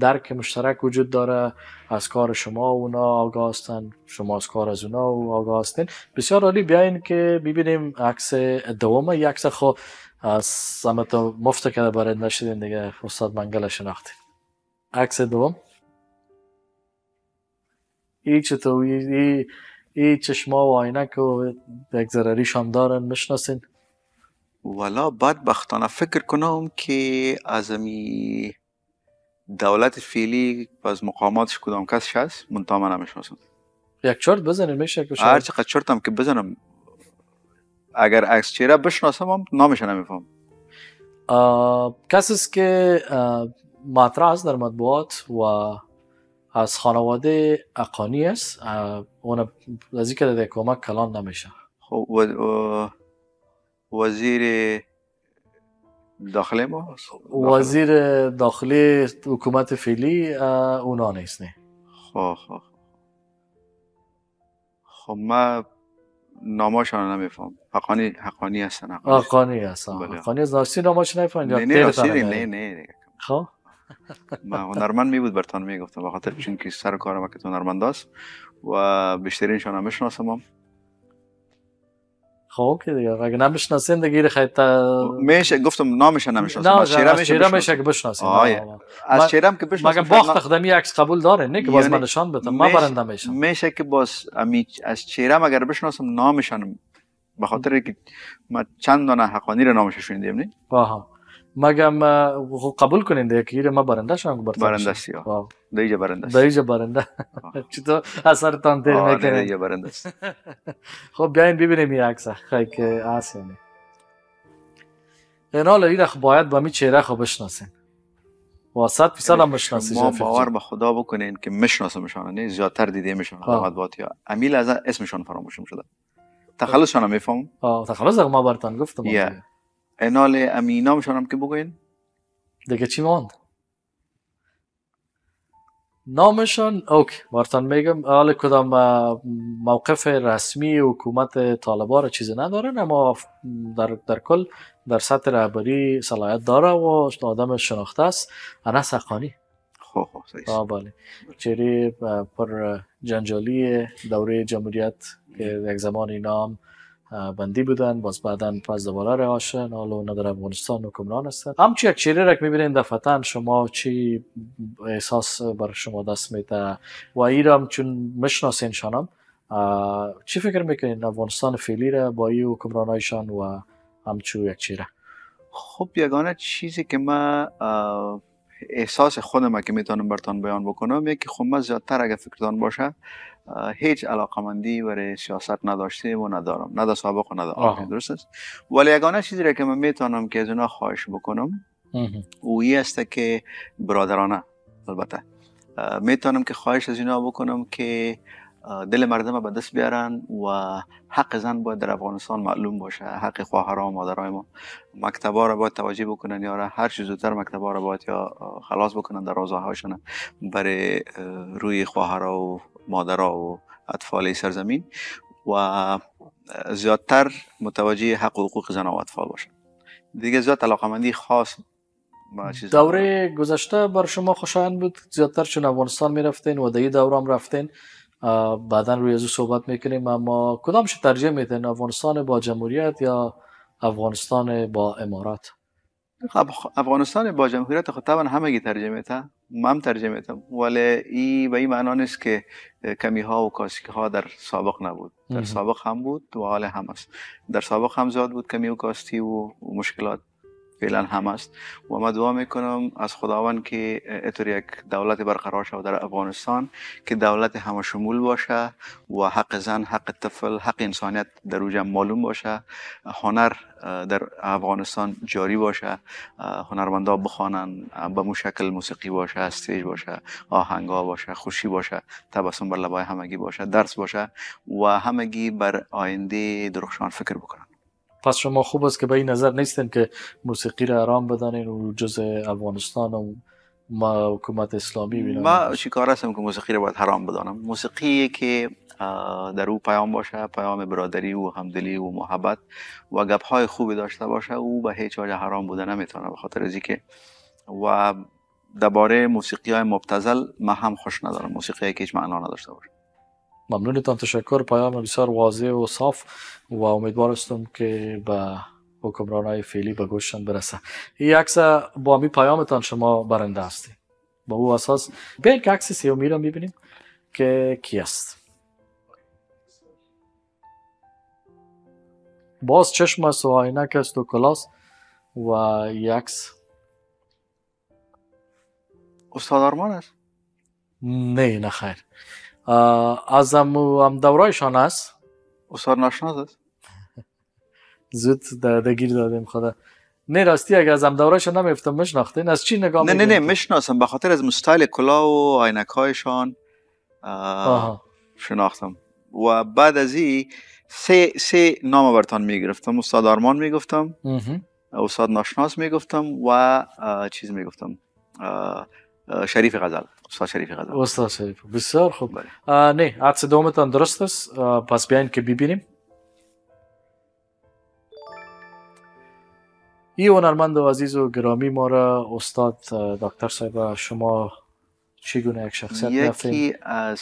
Speaker 1: درک مشترک وجود داره از کار شما اونا آگاه هستن شما از کار از اونا و آگاه بسیار عالی بیاین که ببینیم عکس دوم یک عکس خو از سمت مفت کرده برای نشدین دیگه استاد منگل شناختیم عکس دوم هیچ تو ای, ای چشما و عینک و یک ضرریش هم دارن مشناسین
Speaker 2: والا بختانه، فکر کنم که از امی دولت فیلی و از مقاماتش کدام کس هست تا من نمیشناسم
Speaker 1: یک چرت بزنیم میشه که هر
Speaker 2: چقدر هم که بزنم اگر عکس چیره بشناسم هم نامش نمیفهم
Speaker 1: کسی است که مطرح در مطبوعات و از خانواده اقانی است اون از که در کمک کلان نمیشه
Speaker 2: خب وزیر داخلی ما
Speaker 1: وزیر داخلی حکومت فعلی اونا نیست نه خب خب خب, خب،
Speaker 2: نماشان رو نمیفهم حقانی حقانی هستن حقانی
Speaker 1: هستن حقانی هستن بله. ناماش نمیفهم نه نه
Speaker 2: نه نه خب ما هنرمند می بود برتان می گفتم به خاطر چون که سر کارم که هنرمند است و بیشترینشان هم میشناسم هم
Speaker 1: خب که دیگه اگه نمیشناسین دیگه گیر خیلی میشه گفتم نامش نمیشناسم از شیرم میشه میش میشه که بشناسین از چهرم که بشناسین مگه خب، باخت خدمی عکس قبول داره نه که باز یعنی من نشان بدم ما برنده
Speaker 2: میشم میشه که باز امی از چهرم اگر بشناسم نامشان به خاطر که ما چند دانه حقانی رو نامش شنیدیم نه
Speaker 1: مگم خوب قبول کنین دیگه یه ما برنده شو انگو برنده برنده شو واو دایجا برنده دایجا برنده چتو اثر تان دیر میکنه دایجا برنده خوب بیاین ببینیم یه عکس خای که آسیانه اینا له باید با می چهره خو بشناسین واسط پسلا
Speaker 2: مشناسی جان ما باور به خدا بکنین که مشناسه مشانه نه دیده میشن خدمت بات یا امیل از اسمشون فراموش شده تخلصشون میفهم
Speaker 1: ها تخلص ما برتن گفتم
Speaker 2: انال امینا میشونم که بگوین
Speaker 1: دیگه چی ماند نامشون، اوکی مارتن میگم حال کدام موقف رسمی حکومت طالبان چیزی ندارن اما در, در کل در سطح رهبری صلاحیت داره و آدم شناخته است انا سقانی خب خب بله چری پر جنجالی دوره جمهوریت که یک زمان اینا بندی بودن باز بعدا پس دوباره رها شدن حالا اونا در افغانستان حکمران هستن همچی یک چهره میبینین دفتا شما چی احساس بر شما دست میده و ایرم چون مشناسین شانم چی فکر میکنین افغانستان فعلی را با ای حکمرانایشان و همچو یک چیره
Speaker 3: خب یگانه چیزی
Speaker 2: که من احساس خودم که میتونم برتان بیان بکنم یکی خب من زیادتر اگه فکرتان باشه هیچ علاقمندی برای سیاست نداشته و ندارم نه در سابق و نه در درست است ولی یگانه چیزی را که من میتونم که از اونا خواهش بکنم او ای است که برادرانه البته میتونم که خواهش از اینا بکنم که دل مردم به دست بیارن و حق زن باید در افغانستان معلوم باشه حق خواهرها و مادرای ما مکتبا را باید توجه بکنن یا هر چیز زودتر مکتبا را باید یا خلاص بکنن در روزه برای روی خواهر و مادرها و اطفال سرزمین و زیادتر متوجه حق و حقوق زن و اطفال باشن دیگه زیاد مندی خاص
Speaker 1: دوره گذشته بر شما خوشایند بود زیادتر چون افغانستان می رفتین و دیگه دوره هم رفتین بعدا روی از صحبت میکنیم اما کدامش ترجیح میدین افغانستان با جمهوریت یا افغانستان با امارات خب،
Speaker 2: افغانستان با جمهوریت خب طبعا همه گی ترجیح من ترجمه تم ولی ای به این معنا نیست که کمی ها و کاسکی ها در سابق نبود در سابق هم بود و حال هم است در سابق هم زیاد بود کمی و کاستی و مشکلات فعلا هم است و ما دعا میکنم از خداوند که اطور یک دولت برقرار شود در افغانستان که دولت همشمول باشه و حق زن حق طفل حق انسانیت در اوجه معلوم باشه هنر در افغانستان جاری باشه هنرمندا بخوانن به مو شکل موسیقی باشه استیج باشه آهنگا باشه خوشی باشه تبسم بر لبای همگی باشه درس باشه و همگی بر آینده
Speaker 1: درخشان فکر بکنن پس شما خوب است که به این نظر نیستن که موسیقی را حرام بدانین و جز افغانستان و ما حکومت اسلامی بیرم ما
Speaker 2: شکار هستم که موسیقی را باید حرام بدانم موسیقی که در او پیام باشه پیام برادری و همدلی و محبت و های خوبی داشته باشه او به هیچ وجه حرام بوده نمیتونه به خاطر ازی که و درباره موسیقی های مبتزل ما هم خوش ندارم موسیقی که هیچ معنا نداشته باشه
Speaker 1: ممنونتان تشکر پیام بسیار واضح و صاف و امیدوارستم که به حکمران های فعلی به گوشتن برسه این عکس با امی پیامتان شما برنده هستی با او اساس بیاید که عکس سیومی را میبینیم که کی باز چشم است و آینک است و کلاس و یکس استاد آرمان است؟ نه نه خیر از هم دورایشان است استاد ناشناس است زود دگیر دادیم خدا نه راستی اگر از هم شان نمیفتم مشناخته از چی نگاه نه نه نه
Speaker 2: مشناسم به خاطر از مستایل کلا و هایشان شناختم و بعد از این سه سه نام برتان میگرفتم استاد آرمان میگفتم استاد ناشناس میگفتم و چیز میگفتم شریف غزل استاد شریف غزال
Speaker 1: استاد شریف. بسیار خوب نه عدس دومتان درست است پس بیاین که ببینیم ای هنرمند و عزیز و گرامی ما را استاد دکتر صاحب شما گونه یک شخصیت یکی
Speaker 2: از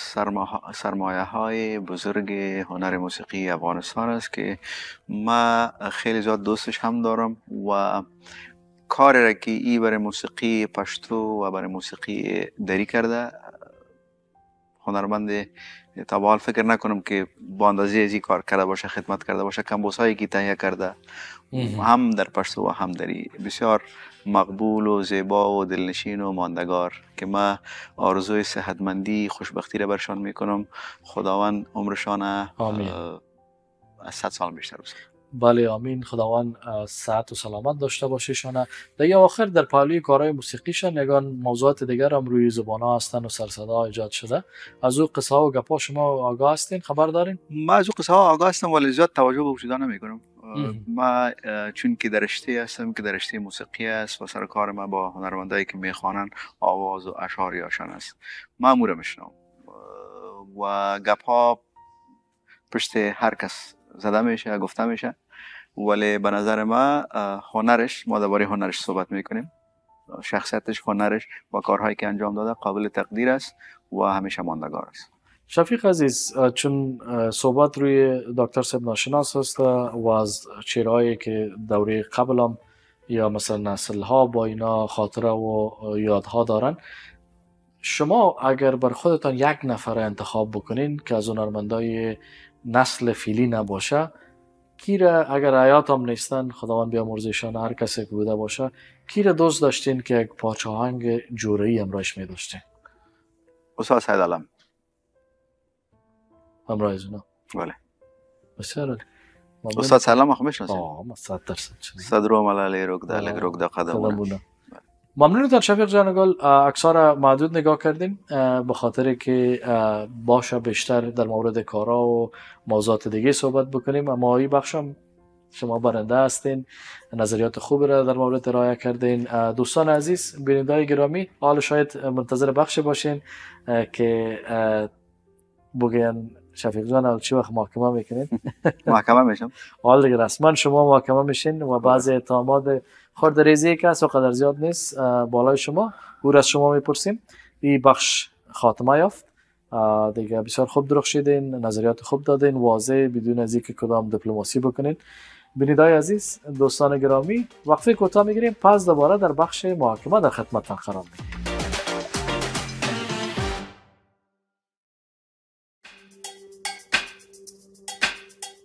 Speaker 2: سرمایه های بزرگ هنر موسیقی افغانستان است که ما خیلی زیاد دوستش هم دارم و کاری را که ای برای موسیقی پشتو و برای موسیقی دری کرده هنرمند حال فکر نکنم که با اندازه ازی کار کرده باشه خدمت کرده باشه کمبوس هایی که تهیه کرده هم در پشتو و هم دری بسیار مقبول و زیبا و دلنشین و ماندگار که ما آرزوی صحتمندی خوشبختی را برشان میکنم خداوند عمرشان از صد سال
Speaker 1: بیشتر بسید بله آمین خداوند ساعت و سلامت داشته باشه شانه دیگه آخر در پالوی کارهای موسیقی موسیقیش یکان موضوعات دیگر هم روی زبان ها هستن و سرصدا ایجاد شده از او قصه ها و گپا شما آگاه هستین خبر دارین ما از او قصه ها آگاه هستم ولی زیاد توجه به نمی کنم
Speaker 2: ما چون که درشته هستم که درشته موسیقی است و سر کار ما با هنرمندایی که میخوانن آواز و اشعاری یاشان است ما و گپ ها پشت هر کس زده گفته میشه ولی به نظر ما هنرش ما درباره هنرش صحبت میکنیم شخصیتش هنرش و کارهایی که انجام داده قابل تقدیر است و همیشه ماندگار است
Speaker 1: شفیق عزیز چون صحبت روی دکتر سب ناشناس است و از چیرهایی که دوره قبل هم یا مثلا نسل ها با اینا خاطره و یادها دارن شما اگر بر خودتان یک نفر انتخاب بکنین که از هنرمندای نسل فیلی نباشه را اگر آیات هم نیستن خداوند بیامرزشان هر کسی که بوده باشه کیرا دوست داشتین که یک پاچه هنگ ای امرایش می داشتین
Speaker 2: استاد سید علم
Speaker 1: ولی. از اونا بله بسیار استاد سلام اخو میشناسید آه ما 100 درصد
Speaker 2: صدر و ملالی روگ لگ روگ قدمونه
Speaker 1: ممنونتان شفیق جانگل ما محدود نگاه کردیم به خاطر که باشه بیشتر در مورد کارا و موضوعات دیگه صحبت بکنیم اما این بخش شما برنده هستین نظریات خوبی را در مورد ارائه کردین دوستان عزیز بیننده گرامی حال شاید منتظر بخش باشین که بگن شفیق جان اول چه وقت محاکمه میکنید؟ محاکمه میشم حال دیگه رسما شما محاکمه میشین و بعضی اتهامات خورد ریزی که و قدر زیاد نیست بالای شما او از شما میپرسیم این بخش خاتمه یافت دیگه بسیار خوب درخشیدین نظریات خوب دادین واضح بدون از اینکه کدام دیپلماسی بکنین بینیدای عزیز دوستان گرامی وقفه کوتاه میگیریم پس دوباره در بخش محاکمه در خدمتتان قرار میگیریم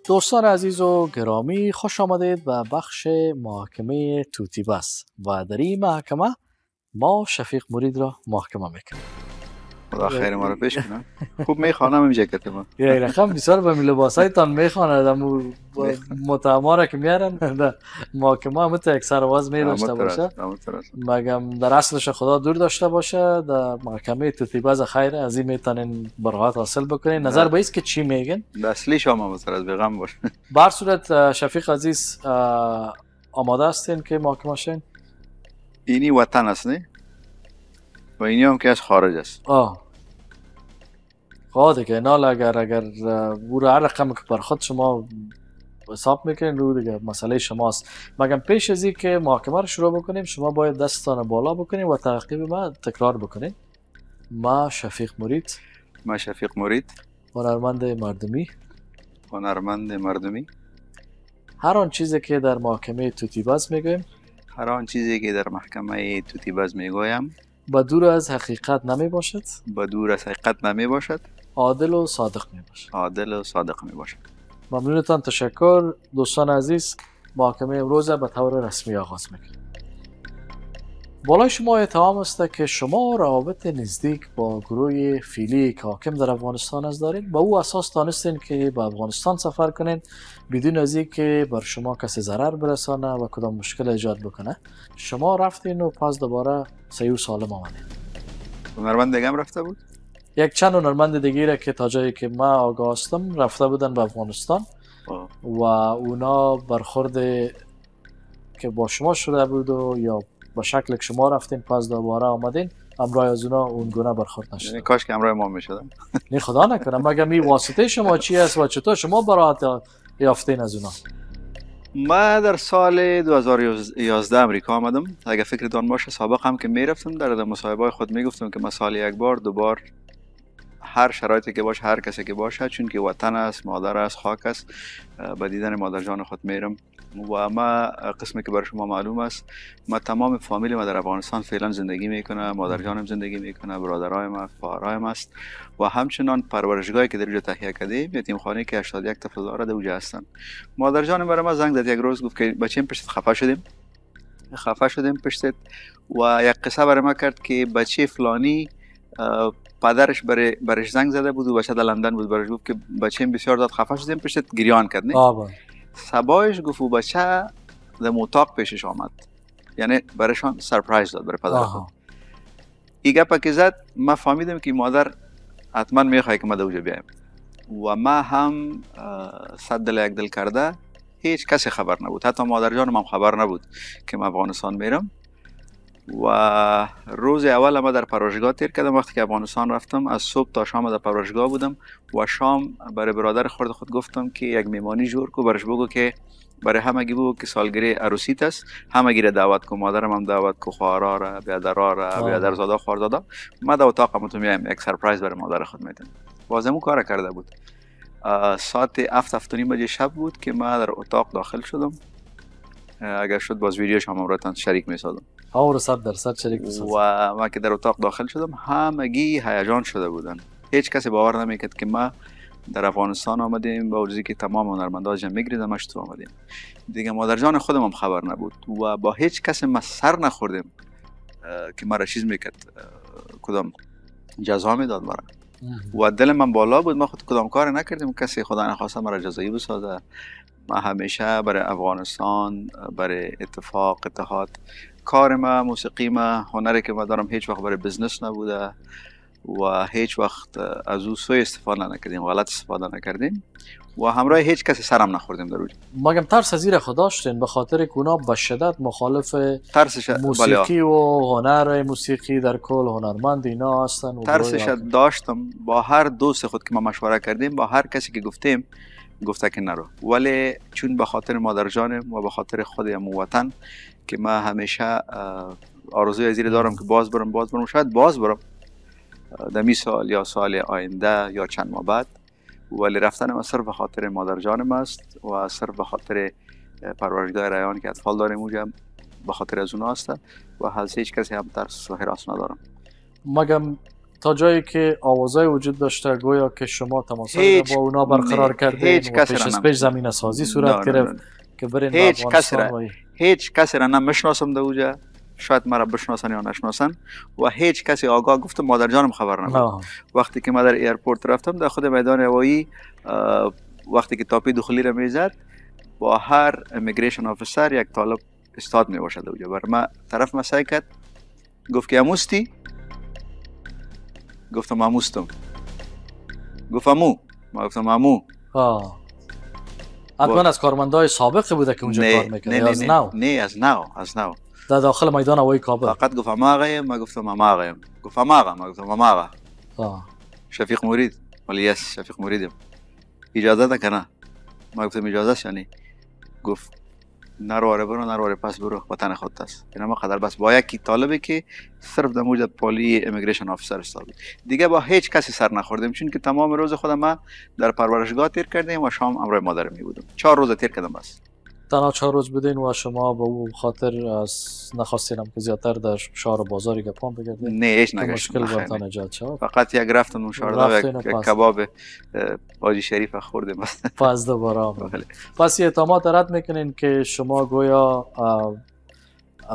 Speaker 1: دوستان عزیز و گرامی خوش آمدید به بخش محاکمه توتی بس و در این محاکمه ما شفیق مرید را محاکمه میکنیم
Speaker 2: خدا خیر ما رو پیش کنه خوب میخوانم این جکت ما یه رقم
Speaker 1: خب، بسیار به لباسایتان تان میخوانه متعما متعماره که میارن ما که ما تا یک سرواز می باشه مگم در اصلش خدا دور داشته باشه در محکمه تطیباز خیر از این میتونین براحت حاصل بکنین نظر به که چی میگن اصلی شما مثلا از بغم باشه بر صورت شفیق عزیز آماده هستین که محکمه شین
Speaker 2: اینی وطن است نه و اینی هم که از خارج است
Speaker 1: آه خواهده که نال اگر اگر او را هر رقم که بر خود شما حساب میکنین رو دیگه مسئله شماست مگم پیش از که محاکمه رو شروع بکنیم شما باید دستان بالا بکنیم و تعقیب ما تکرار بکنیم. ما شفیق مرید
Speaker 2: ما شفیق مرید
Speaker 1: هنرمند مردمی
Speaker 2: هنرمند مردمی
Speaker 1: هر آن چیزی که در محکمه باز میگویم
Speaker 2: هر آن چیزی که در محکمه باز میگویم بدور دور از حقیقت نمی باشد بدور از حقیقت نمی
Speaker 1: باشد عادل و صادق می باشد عادل و صادق می باشد ممنونتان تشکر دوستان عزیز محاکمه امروز به طور رسمی آغاز میکنیم بالای شما اتهام است که شما روابط نزدیک با گروه فیلی حاکم در افغانستان از دارید با او اساس دانستین که به افغانستان سفر کنین بدون از که بر شما کسی ضرر برسانه و کدام مشکل ایجاد بکنه شما رفتین و پس دوباره سیو سالم آمدین
Speaker 2: هنرمند دیگه هم رفته بود
Speaker 1: یک چند هنرمند دیگه که تا جایی که ما آگاه رفته بودن به افغانستان و اونا برخورد که با شما شده بود و یا به شکل که شما رفتین پس دوباره آمدین امرای از اونا اون گونه برخورد نشد یعنی
Speaker 2: کاش که امرای ما میشدم
Speaker 1: نه خدا نکنم مگر می واسطه شما چی است و چطور شما براحت یافتین از اونا
Speaker 2: ما در سال 2011 امریکا آمدم فکر فکر باشه سابق هم که میرفتم در, در مصاحبه خود میگفتم که ما سال یک بار دو بار هر شرایطی که باش، هر کسی که باشه چون که وطن است مادر است خاک است به دیدن مادر جان خود میرم و ما قسمی که برای شما معلوم است ما تمام فامیل ما در افغانستان فعلا زندگی میکنه مادر جانم زندگی میکنه برادرای ما خواهرای است و همچنان پرورشگاهی که در اینجا تهیه کردیم یتیم خانه که 81 طفل داره در اونجا هستن مادر جانم برای ما زنگ زد یک روز گفت که بچه پشت خفه شدیم خفه شدیم پشت. و یک قصه برای ما کرد که بچه فلانی پدرش برای برش زنگ زده بود و بچه لندن بود برش گفت که بچه بسیار داد خفه شدیم پشت گریان کرد نه سبایش گفت بچه در موتاق پیشش آمد یعنی برایشان سرپرایز داد برای خود ای گپا که زد ما فهمیدم که مادر حتما میخواهی که ما در اوجه بیایم و ما هم صد دل یک دل کرده هیچ کسی خبر نبود حتی مادر جانم هم خبر نبود که ما افغانستان میرم و روز اول ما در پروژگاه تیر کردم وقتی که افغانستان رفتم از صبح تا شام در پروژگاه بودم و شام برای برادر خورد خود گفتم که یک میمانی جور کو برش بگو که برای همگی بگو که سالگری عروسیت است همه گیره دعوت کو مادرم هم دعوت کو خوارا را بیادرا را خوار دادا ما در اتاقم تو میایم یک سرپرایز برای مادر خود میدم اون کار کرده بود ساعت هفت بجه شب بود که ما در اتاق داخل شدم اگر شد باز ویدیوش هم امراتان شریک میسادم.
Speaker 1: او صد درصد شریک
Speaker 2: و ما که در اتاق داخل شدم همگی هیجان شده بودن هیچ کسی باور نمیکرد که ما در افغانستان آمدیم با وجودی که تمام هنرمندا جمع میگرید تو آمدیم دیگه مادر جان خودم هم خبر نبود و با هیچ کسی ما سر نخوردیم که را چیز میکرد کدام جزا میداد مرا و دل من بالا بود ما خود کدام کار نکردیم کسی خدا ما مرا جزایی بسازه ما همیشه برای افغانستان برای اتفاق اتحاد کار ما موسیقی ما هنری که ما دارم هیچ وقت برای بزنس نبوده و هیچ وقت از او سوی استفاده نکردیم غلط استفاده نکردیم و همراه هیچ کسی سرم نخوردیم در اونجا
Speaker 1: مگم ترس از خدا داشتین به خاطر کونا به شدت مخالف بله. موسیقی و هنر موسیقی در کل هنرمند اینا هستن و ترسش
Speaker 2: داشتم با هر دوست خود که ما مشوره کردیم با هر کسی که گفتیم گفته که نرو ولی چون به خاطر مادر جانم و به خاطر خودم وطن که ما همیشه آرزوی از دارم که باز برم باز برم شاید باز برم در می سال یا سال آینده یا چند ماه بعد ولی رفتن ما صرف به خاطر مادر جانم است و صرف به خاطر پروردگار رایان که اطفال داریم اونجا به خاطر از اونها است و حس هیچ کسی هم در و حراس ندارم
Speaker 1: مگم تا جایی که آوازای وجود داشته گویا که شما تماس با اونا برقرار کرده هیچ کسی پیش زمین سازی صورت گرفت که هیچ کسی را
Speaker 2: هیچ شاید مرا بشناسن یا نشناسن و هیچ کسی آگاه گفت مادر جانم خبر نمید وقتی که ما در ایرپورت رفتم در خود میدان هوایی وقتی که تاپی دخلی را میزد با هر امیگریشن آفیسر یک طالب استاد می باشد اوجا بر ما طرف ما کرد گفت که اموستی گفتم اموستم
Speaker 1: گفت امو ما گفتم امو حتما از کارمندای سابق بوده که اونجا کار میکنه نه نه از نو نه از نو از نو در داخل میدان هوای کابل
Speaker 2: فقط گفت ما آقایم ما گفتم ما آقایم گفت ما آقا ما گفتم ما آقا شفیق مرید ولی یس شفیق مریدم اجازه ده کنه ما گفتم اجازه شنی گفت نرواره برو نرواره پس برو وطن خود است ما قدر بس با یکی طالبه که صرف در موجود پالی امیگریشن آفیسر است دیگه با هیچ کسی سر نخوردیم چون که تمام روز خودم ما در پرورشگاه تیر کردیم و شام امرای مادر می بودم چهار روز تیر
Speaker 1: کردم بس تنها چهار روز بدین و شما به او خاطر از نخواستیم که زیادتر در شهر و بازار گپان بگردین نه ایش مشکل شد
Speaker 2: فقط یک رفتن اون شهر یک کباب باجی شریف خوردیم
Speaker 1: پس دوباره بله. پس یه اعتماد رد میکنین که شما گویا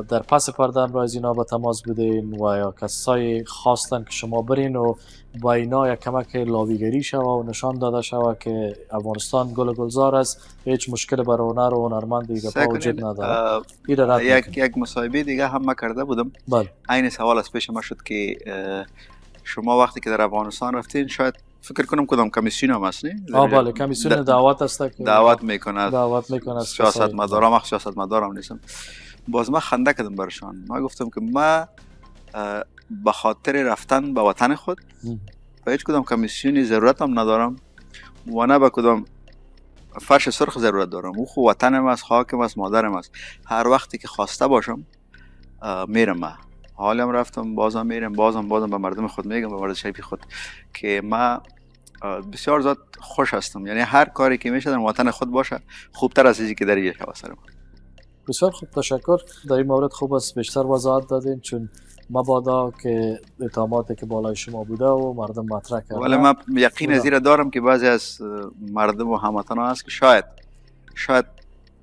Speaker 1: در پس پرده هم از اینا به تماس بدین و یا کسای خواستن که شما برین و با اینا یک کمک لاویگری شوه و نشان داده شوه که افغانستان گل گلزار است هیچ مشکل بر هنر و هنرمند دیگه پا وجود نداره یک
Speaker 2: یک مصاحبه دیگه هم کرده بودم بله عین سوال از پیش ما شد که شما وقتی که در افغانستان رفتین شاید فکر کنم کدام کمیسیون هم هست نه بله کمیسیون دعوت
Speaker 1: است که دعوت میکنه دعوت میکنه سیاست مدارم
Speaker 2: سیاست مدارم نیستم باز من خنده کردم برشان ما گفتم که ما به خاطر رفتن به وطن خود به هیچ کدام کمیسیونی ضرورت هم ندارم و نه به کدام فرش سرخ ضرورت دارم او خو وطنم است خاکم است مادرم است هر وقتی که خواسته باشم میرم ما حالم رفتم بازم میرم بازم بازم به مردم خود میگم به مردم شریفی خود که ما بسیار زیاد خوش هستم یعنی هر کاری که میشه در وطن خود باشه خوبتر از چیزی که در یک
Speaker 1: بسیار خوب تشکر در این مورد خوب است بیشتر وضاحت دادین چون مبادا که اتهاماتی که بالای شما بوده و مردم مطرح کرده ولی من یقین بله. زیره
Speaker 2: دارم که بعضی از مردم و همتانا هست که شاید شاید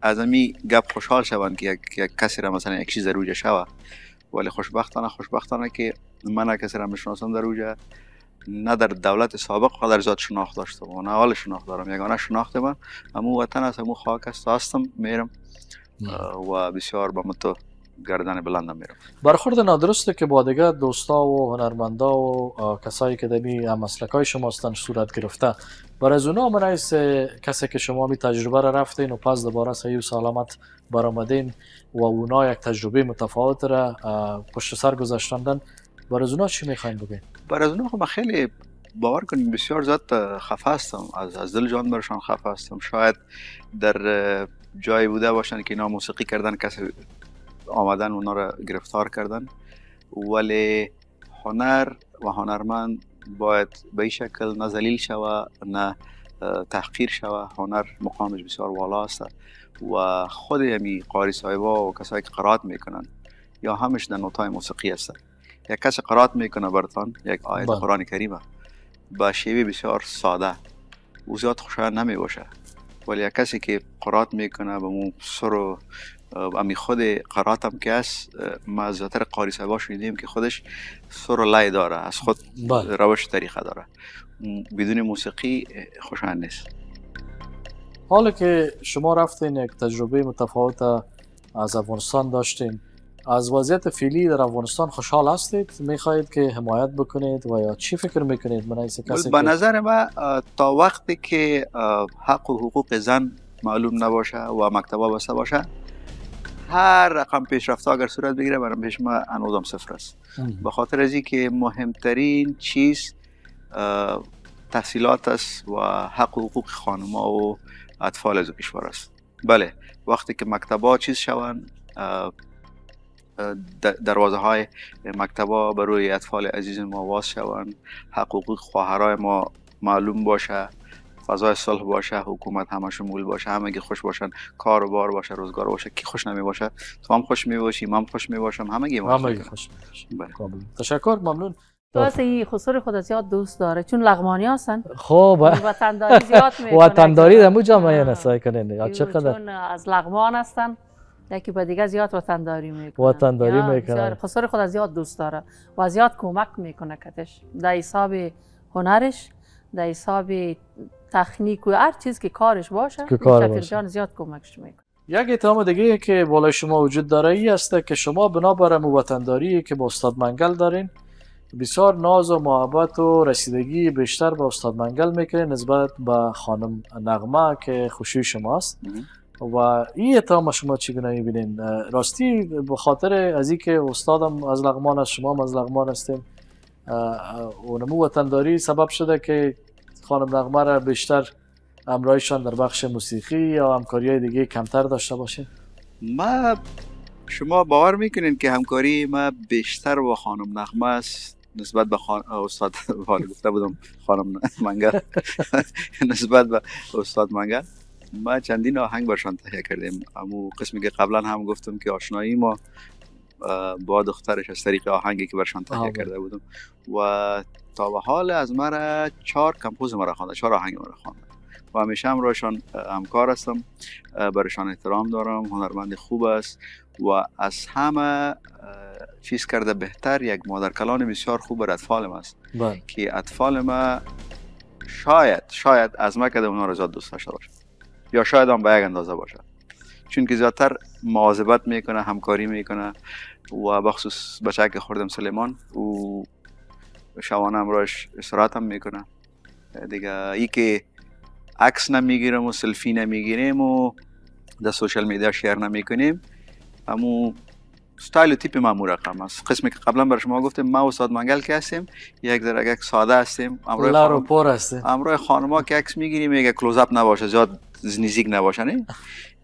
Speaker 2: از امی گپ خوشحال شوند که یک, کسی را مثلا یک چیز روجه شوه ولی خوشبختانه خوشبختانه که من کسی را میشناسم در روجه نه در دولت سابق و در ذات شناخت داشتم و نه حال شناخت دارم یگانه شناخت من امو وطن است خاک هستم میرم و بسیار به متو گردن بلندم میرم
Speaker 1: برخورد نادرسته که با دیگه دوستا و هنرمندا و کسایی که دمی مسلک های شما هستن صورت گرفته بر از اونا من کسی که شما می تجربه را رفتین و پس دوباره صحیح و سلامت برامدین و اونا یک تجربه متفاوت را پشت سر گذاشتندن بر از اونا چی میخواین بگین
Speaker 2: بر از اونا خب خیلی باور کنیم بسیار زیاد خفه هستم از از دل جان برشان خفه هستم شاید در جای بوده باشن که اینا موسیقی کردن کسی آمدن اونا را گرفتار کردن ولی هنر و هنرمند باید به این شکل نه زلیل شوه نه تحقیر شوه هنر مقامش بسیار والا است و خود همی یعنی قاری صاحبا و کسایی که قرات میکنن یا همش در نوتای موسیقی است یک کس قرات میکنه برتان یک آیت بله. قرآن کریمه با شیوه بسیار ساده او زیاد خوشایند نمی باشه ولی کسی که قرات میکنه به مو سر و امی خود قرات هم که هست ما از زیادتر قاری سبا شنیدیم که خودش سر و لای داره از خود بله. روش طریقه داره بدون موسیقی خوشایند نیست
Speaker 1: حالا که شما رفتین یک تجربه متفاوت از افغانستان داشتین از وضعیت فعلی در افغانستان خوشحال هستید میخواهید که حمایت بکنید و یا چی فکر میکنید من کسی به
Speaker 2: نظر ما تا وقتی که حق و حقوق زن معلوم نباشه و مکتبا بسته باشه هر رقم پیشرفت اگر صورت بگیره برام پیش ما انودم صفر است به خاطر از که مهمترین چیز تحصیلات است و حق و حقوق خانما و اطفال از کشور است بله وقتی که مکتبا چیز شوند دروازه های مکتبا روی اطفال عزیز ما واس شوند حقوق خواهرای ما معلوم باشه فضای صلح باشه حکومت همه شمول باشه همه گی خوش باشن کار و بار باشه روزگار باشه کی خوش نمی باشه تو هم خوش می باشی من خوش می باشم همه گی همه بله.
Speaker 1: تشکر ممنون
Speaker 2: تو
Speaker 3: این خسور خود یاد دوست داره چون لغمانی هستن خوب. یعنی وطنداری زیاد وطنداری
Speaker 1: در مجامعه نسای کنه چقدر
Speaker 3: از لغمان هستن یکی با دیگه زیاد وطنداری میکنه وطنداری میکنه خسار خب، خود از زیاد دوست داره و زیاد کمک میکنه کتش در حساب هنرش در حساب تخنیک و هر چیز که کارش باشه که کار جان زیاد کمکش میکنه
Speaker 1: یک اتهام دیگه که بالای شما وجود داره ای است که شما بنابر وطنداری که با استاد منگل دارین بسیار ناز و محبت و رسیدگی بیشتر به استاد منگل میکنه نسبت به خانم نغمه که خوشی شماست و این ما شما چگونه میبینین راستی به خاطر از اینکه استادم از لغمان است شما از لغمان هستیم نمو وطنداری سبب شده که خانم نغمه را بیشتر امرایشان در بخش موسیقی یا همکاری های دیگه کمتر داشته باشه
Speaker 2: ما شما باور میکنین که همکاری ما بیشتر با خانم نغمه است نسبت به خان... استاد گفته بودم خانم منگر نسبت به استاد منگر ما چندین آهنگ برشان تهیه کردیم امو قسمی که قبلا هم گفتم که آشنایی ما با دخترش از طریق آهنگی که برشان تهیه کرده بودم و تا به حال از مرا چهار کمپوز مرا خوانده چهار آهنگ مرا خوانده و همیشه هم روشان همکار هستم برشان احترام دارم هنرمند خوب است و از همه چیز کرده بهتر یک مادر کلان بسیار خوب بر اطفال ما است بله. که اطفال ما شاید شاید از ما کده اونا را زیاد دوست داشته یا شاید هم به یک اندازه باشه چون که زیادتر معاذبت میکنه همکاری میکنه و بخصوص بچه که خوردم سلیمان او شوانه همراهش استراحت هم میکنه دیگه ای که عکس نمیگیرم و سلفی نمیگیریم و در سوشل میدیا شیر نمیکنیم اما ستایل و تیپ ما مرقم است قسمی که قبلا برای شما گفتم ما و استاد منگل که هستیم یک ذره یک ساده هستیم امروی خانم...
Speaker 3: پر
Speaker 1: هستیم
Speaker 2: امروز خانم که عکس میگیریم یک کلوز اپ نباشه زیاد نزدیک نباشه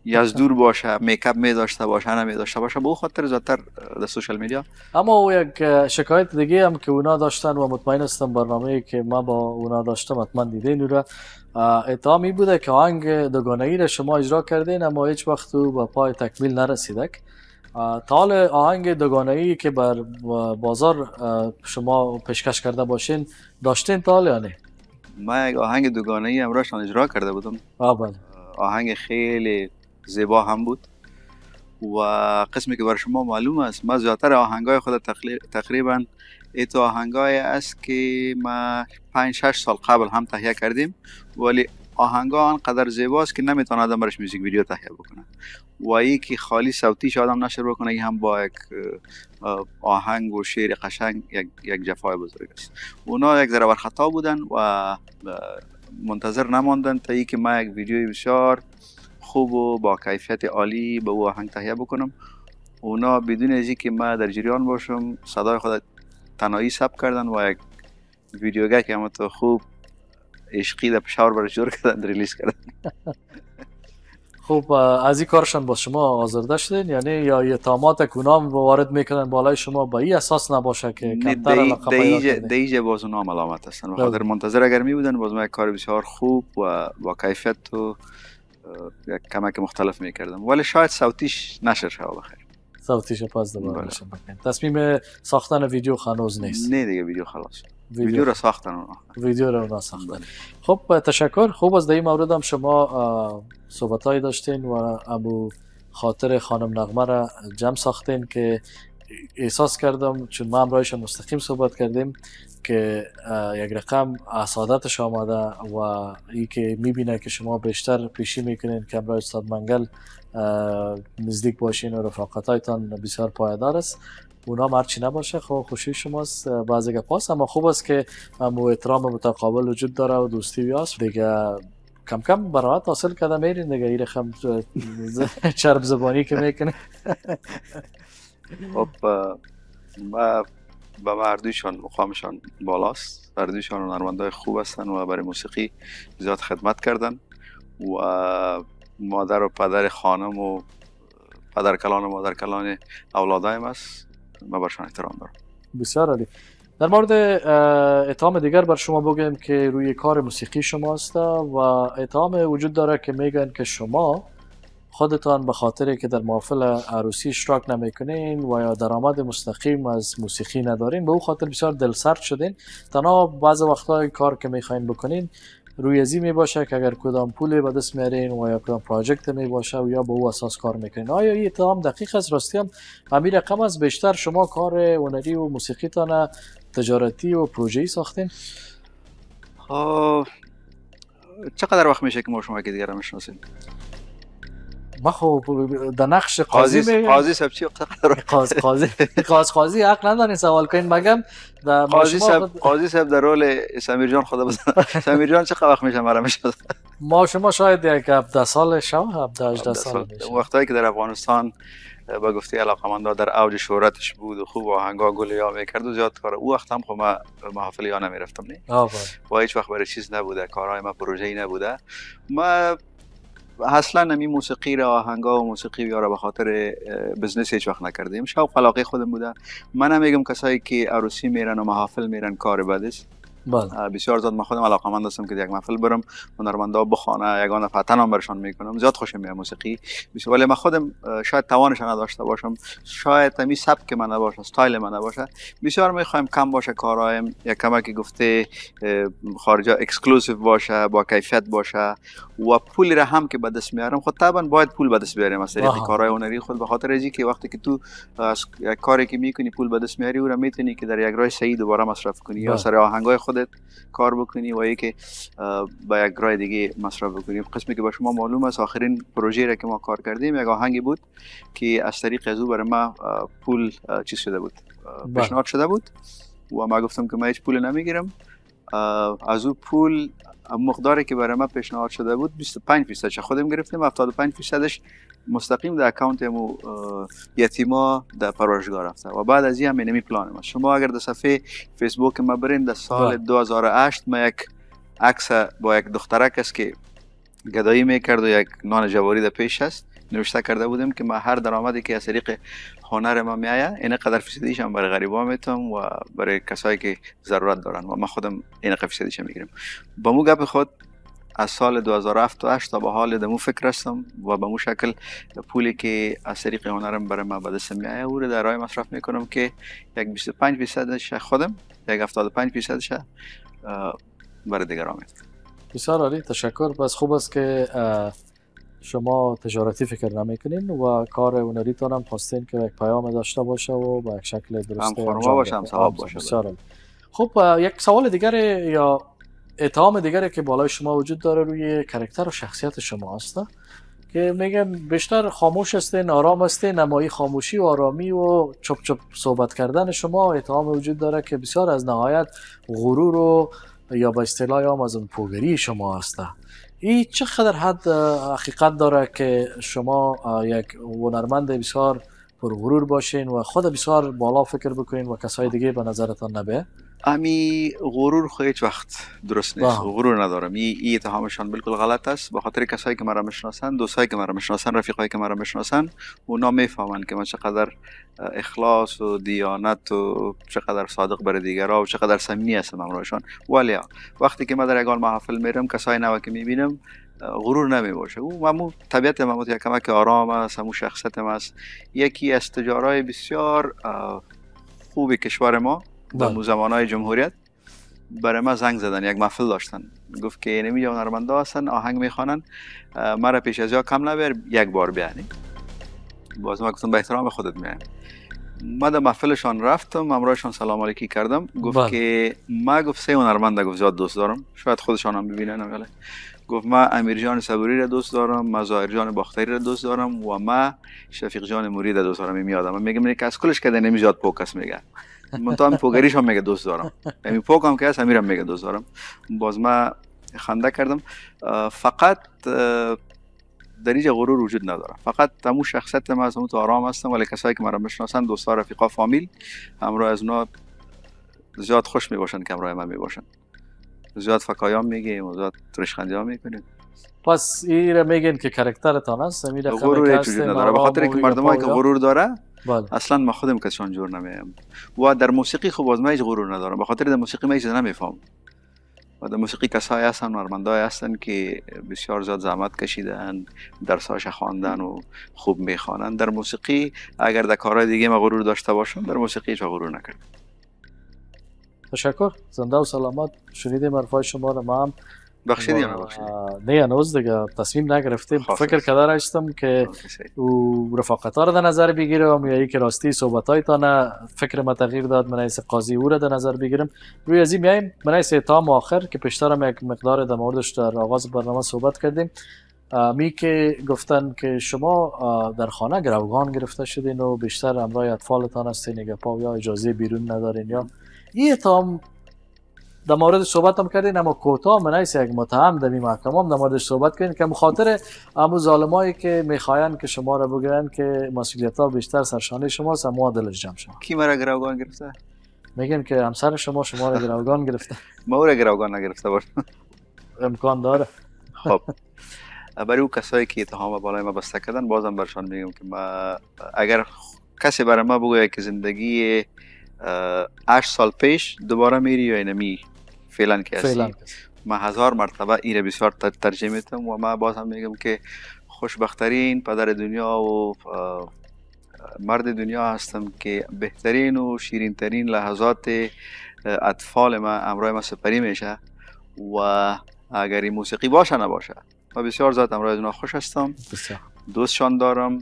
Speaker 2: یا از دور باشه میکاپ می داشته باشه نه می داشته باشه به خاطر زیادتر در سوشال میدیا
Speaker 1: اما او یک شکایت دیگه هم که اونا داشتن و مطمئن هستم برنامه که ما با اونا داشتم حتما دیدین را اتهام بوده که آهنگ دوگانه را شما اجرا کردین اما هیچ وقت او به پای تکمیل نرسیدک تال آهنگ دوگانه ای که بر بازار شما پیشکش کرده باشین داشتین تال نه
Speaker 2: من آهنگ دوگانه ای امروز اجرا کرده بودم بله آهنگ خیلی زیبا هم بود و قسمی که برای شما معلوم است ما زیادتر آهنگای خود تقریبا ایتو آهنگای است که ما 5 6 سال قبل هم تهیه کردیم ولی آهنگا آنقدر زیباست که نمیتونه آدم برش میوزیک ویدیو تهیه بکنه و ای که خالی صوتیش آدم نشر بکنه ای هم با یک آهنگ و شعر قشنگ یک, جفای بزرگ است اونا یک ذره خطا بودن و منتظر نماندن تا ای که ما یک ویدیوی بسیار خوب و با کیفیت عالی به او آهنگ تهیه بکنم اونا بدون از که ما در جریان باشم صدای خود تنهایی ثبت کردن و یک ویدیوگه که همه خوب عشقی در پشاور برش جور کردن ریلیز کردن
Speaker 1: خوب از این کارشان با شما حاضر داشتین یعنی یا کونام کنام وارد میکنن بالای شما با این اساس نباشه که کمتر علاقه پیدا
Speaker 2: دیجه باز اونا ملامت هستن بخاطر بله. منتظر اگر می بودن باز ما کار بسیار خوب و با کیفیت و یک کمک مختلف میکردم ولی شاید صوتیش نشر شود بخیر
Speaker 1: صوتیش پس دوباره بله. بله. تصمیم ساختن ویدیو خانوز نیست نه دیگه ویدیو خلاص ویدیو, را ساختن ویدیو را ساختن بله. خب تشکر خوب از در این مورد هم شما صحبت داشتین و ابو خاطر خانم نغمه را جمع ساختین که احساس کردم چون ما هم مستقیم صحبت کردیم که یک رقم اصادتش آمده و ای که میبینه که شما بیشتر پیشی میکنین که امرای استاد منگل نزدیک باشین و رفاقتایتان بسیار پایدار است اونا ن نباشه خب خوشی شماست اگه پاس اما خوب است که مو احترام متقابل وجود داره و دوستی بیاست دیگه کم کم برایت حاصل کرده میرین دیگه ای خم چرب زبانی که میکنه
Speaker 3: خب
Speaker 2: ما به مردیشان مقامشان بالاست مردیشان هنرمندای خوب هستن و برای موسیقی زیاد خدمت کردن و مادر و پدر خانم و پدر کلان و مادر کلان اولادایم است ما برشان
Speaker 1: احترام دارم بسیار در مورد اتهام دیگر بر شما بگم که روی کار موسیقی شما است و اتهام وجود داره که میگن که شما خودتان به خاطری که در محافل عروسی اشتراک نمیکنین و یا درآمد مستقیم از موسیقی ندارین به او خاطر بسیار دلسرد شدین تنها بعض وقتها کار که میخواین بکنین روی می باشه که اگر کدام پول به دست میارین و یا کدام پراجکت می باشه و یا به او اساس کار میکنین آیا این اتهام دقیق است راستی هم همین رقم از بیشتر شما کار هنری و موسیقی تان تجارتی و پروژه ای ساختین
Speaker 2: آه... خب، چقدر وقت میشه که ما شما که دیگر شناسین؟
Speaker 1: ما خب در نقش قاضی قاضی قاضی
Speaker 3: سب چی قاضی قاضی قاضی قاضی حق نداری سوال کن بگم قاضی صاحب قاضی سب در رول سمیر جان خدا بزن
Speaker 1: سمیر جان چه وقت میشه مرا میشه ما شما شاید یک 17 سال شو 17 18 سال
Speaker 2: میشه وقتی که در افغانستان با گفتی علاقمندا در اوج شهرتش بود و خوب آهنگا گل یا میکرد و زیاد کار او وقت هم خب من محافل یا نمیرفتم نه و هیچ وقت برای چیز نبوده کارهای من پروژه نبوده ما اصلا نمی موسیقی را آهنگا و موسیقی را به خاطر بزنس هیچ وقت نکردیم شوق علاقه خودم بوده. منم میگم کسایی که عروسی میرن و محافل میرن کار بدست بله بسیار زیاد من خودم من داشتم که یک محفل برم هنرمندا بخوانه یگان فتن هم برشان میکنم زیاد خوشم میاد موسیقی بسیار ولی من خودم شاید توانش نداشته باشم شاید همی سبک من نباشه استایل من نباشه بسیار میخوایم کم باشه کارایم یا کمه که گفته خارجا اکسکلوسیو باشه با کیفیت باشه و پولی را هم که به میارم خود خب طبعا باید پول بدست دست بیاریم از طریق هنری خود به خاطر ازی که وقتی که تو از کاری که میکنی پول به میاری و را میتونی که در یک راه صحیح دوباره مصرف کنی یا بله. سر آهنگای خود کار بکنی و که با یک دیگه مصرف بکنی قسمی که به شما معلوم است آخرین پروژه را که ما کار کردیم یک آهنگی بود که از طریق از او برای ما پول چیز شده بود بله. پیشنهاد شده بود و ما گفتم که من هیچ پول نمیگیرم از او پول مقداری که برای ما پیشنهاد شده بود 25 فیصدش خودم گرفتیم 75 فیصدش مستقیم در اکاونت مو یتیما در پرورشگاه رفته و بعد از این هم پلان ما شما اگر در صفحه فیسبوک ما برین در سال 2008 بله. ما یک عکس با یک دخترک است که گدایی میکرد و یک نان جواری در پیش است نوشته کرده بودیم که ما هر درآمدی که از طریق هنر ما میایه این قدر فیصدیش هم برای غریبا میتونم و برای کسایی که ضرورت دارن و من خودم این قدر فیصدیش با مو گپ خود از سال 2007 و 8 تا به حال دمو فکر هستم و به مو شکل پولی که از طریق هنرم برای ما به دست میایه او در راه مصرف میکنم که یک 25 درصدش خودم یک 75 درصدش برای دیگران
Speaker 1: میتونم بسیار عالی تشکر پس خوب است که شما تجارتی فکر نمیکنین و کار اونری هم خواستین که یک پیام داشته باشه و با یک شکل درسته هم باشم باشه خب یک سوال دیگر یا اتهام دیگری که بالای شما وجود داره روی کرکتر و شخصیت شما هست که میگم بیشتر خاموش هستین آرام هستین نمایی خاموشی و آرامی و چپ چپ صحبت کردن شما اتهام وجود داره که بسیار از نهایت غرور و یا با اصطلاح هم از اون پوگری شما هسته ای چقدر حد حقیقت داره که شما یک هنرمند بسیار پر غرور باشین و خود بسیار بالا فکر بکنین و کسای دیگه به نظرتان نبه
Speaker 2: امی غرور خو هیچ وقت درست نیست غرور ندارم ای اتهامشان بالکل غلط است به خاطر کسایی که مرا میشناسند دوستایی که مرا میشناسن رفیقایی که مرا میشناسن اونا میفهمن که من چقدر اخلاص و دیانت و چقدر صادق بر دیگرا و چقدر صمیمی هستم امرایشان ولی وقتی که من در یگان محفل میرم کسایی نو که میبینم غرور نمی باشه او مامو طبیعت ممو یکمک که آرام است همو شخصیت است یکی از تجارای بسیار خوبی کشور ما با بله. زمان های جمهوریت برای ما زنگ زدن یک محفل داشتن گفت که نمی هنرمندا هستن آهنگ میخوانن را پیش از یا کم نبر یک بار بیانی باز ما گفتم به احترام خودت میایم ما در محفلشان رفتم امرایشان سلام علیکی کردم گفت بله. که ما گفت سه هنرمند گفت زیاد دوست دارم شاید خودشان هم ببینن ولی بله. گفت ما امیر جان صبوری را دوست دارم ما زاهر جان باختری را دوست دارم و ما شفیق جان مرید را دوست دارم میادم میگم که از کلش کده نمی زیاد پوکس میگم من تو هم پوگریش هم میگه دوست دارم امی پوگ هم که هست امیر هم میگه دوست دارم باز ما خنده کردم فقط در اینجا غرور وجود نداره فقط تمو شخصیت ما از تو آرام هستم ولی کسایی که مرا میشناسن دوستا رفیقا فامیل همراه از اونا زیاد خوش میباشن که همراه من میباشن زیاد فکایام میگیم و زیاد هم
Speaker 1: میکنیم پس این را میگن که کرکترتان هست غرور وجود نداره به خاطر مردم که غرور داره بله.
Speaker 2: اصلا ما خودم کسان جور نمیم و در موسیقی خوب از من غرور ندارم به خاطر در موسیقی من چیز نمیفهم و در موسیقی کسای هستن هنرمندای هستن که بسیار زیاد زحمت کشیدن درساش خواندن و خوب میخوانن در موسیقی اگر در کارهای دیگه ما غرور داشته باشم در موسیقی چه غرور نکردم
Speaker 1: تشکر زنده و سلامت شنیدیم حرفای شما رو ما هم بخشیدی یا نه هنوز دیگه تصمیم نگرفتیم فکر کرده راشتم که او رفاقتا رو در نظر بگیرم یا که راستی صحبت های نه فکر ما تغییر داد من قاضی او رو در نظر بگیرم روی از این میایم من ایس اتام آخر که پیشتر یک مقدار در موردش در آغاز برنامه صحبت کردیم می که گفتن که شما در خانه گروگان گرفته شدین و بیشتر همراه اطفالتان هستین پا یا اجازه بیرون ندارین یا این اتهام در مورد صحبت هم کردین اما کوتاه من یک متهم در محکمه هم در موردش صحبت کردین که مخاطر امو ظالمایی که میخواین که شما را بگیرن که مسئولیت ها بیشتر سرشانه شماست اما دلش جمع شما
Speaker 3: کی مرا گروگان گرفته
Speaker 1: میگن که همسر شما شما را گروگان گرفته
Speaker 3: ما را گروگان نگرفته بود
Speaker 1: امکان داره خب
Speaker 2: برای او کسایی که اتهام بالای ما بسته کردن بازم برشان میگم که ما اگر کسی برای ما بگوید که زندگی 8 سال پیش دوباره میری یا نمی فعلا که هستی ما هزار مرتبه این بسیار ترجمه میتم و ما باز هم میگم که خوشبختترین پدر دنیا و مرد دنیا هستم که بهترین و ترین لحظات اطفال ما امرای ما سپری میشه و اگر این موسیقی باشه نباشه و بسیار زیاد امرای از خوش هستم دوستشان دارم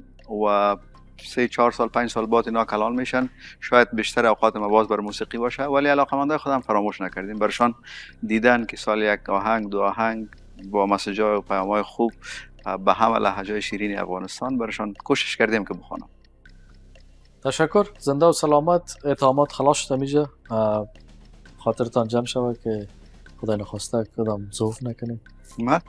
Speaker 2: و سه چهار سال پنج سال بعد اینا کلان میشن شاید بیشتر اوقات ما باز بر موسیقی باشه ولی منده خودم فراموش نکردیم برشان دیدن که سال یک آهنگ دو آهنگ با مسجا و پیام خوب به همه لحجه شیرین افغانستان برشان کوشش کردیم که بخوانم
Speaker 1: تشکر زنده و سلامت اتهامات خلاص شده میجه خاطرتان جمع شود که خدای نخواسته کدام زوف نکنیم ما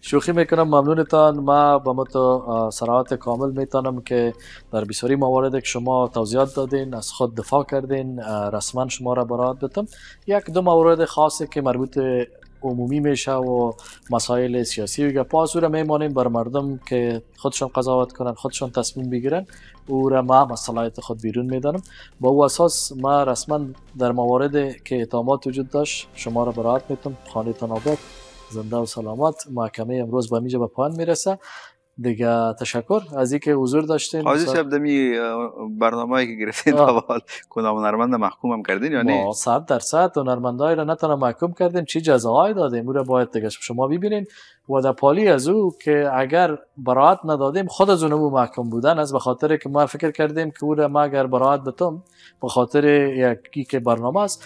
Speaker 1: شوخی میکنم ممنونتان ما ما تو سراعت کامل میتانم که در بسیاری موارد که شما توضیحات دادین از خود دفاع کردین رسما شما را برات بتم یک دو مورد خاصی که مربوط عمومی میشه و مسائل سیاسی و گپا از میمانیم بر مردم که خودشان قضاوت کنن خودشان تصمیم بگیرن او را ما هم خود بیرون میدانم با او اساس ما رسما در موارد که اتهامات وجود داشت شما را برات میتونم خانه تنابت زنده و سلامت محکمه امروز به میجه به پایان میرسه دیگه تشکر از اینکه حضور داشتین قاضی صاحب خب
Speaker 2: دمی برنامه‌ای که گرفتین حوال کنام هنرمند محکوم هم کردین یا نه
Speaker 1: 100 درصد هنرمندای را نه تنها محکوم کردیم چی جزاهای دادیم او را باید دیگه شما ببینین و در پالی از او که اگر برات ندادیم خود از اونمو محکوم بودن از به خاطر که ما فکر کردیم که او را ما اگر برات بتم به خاطر یکی که برنامه است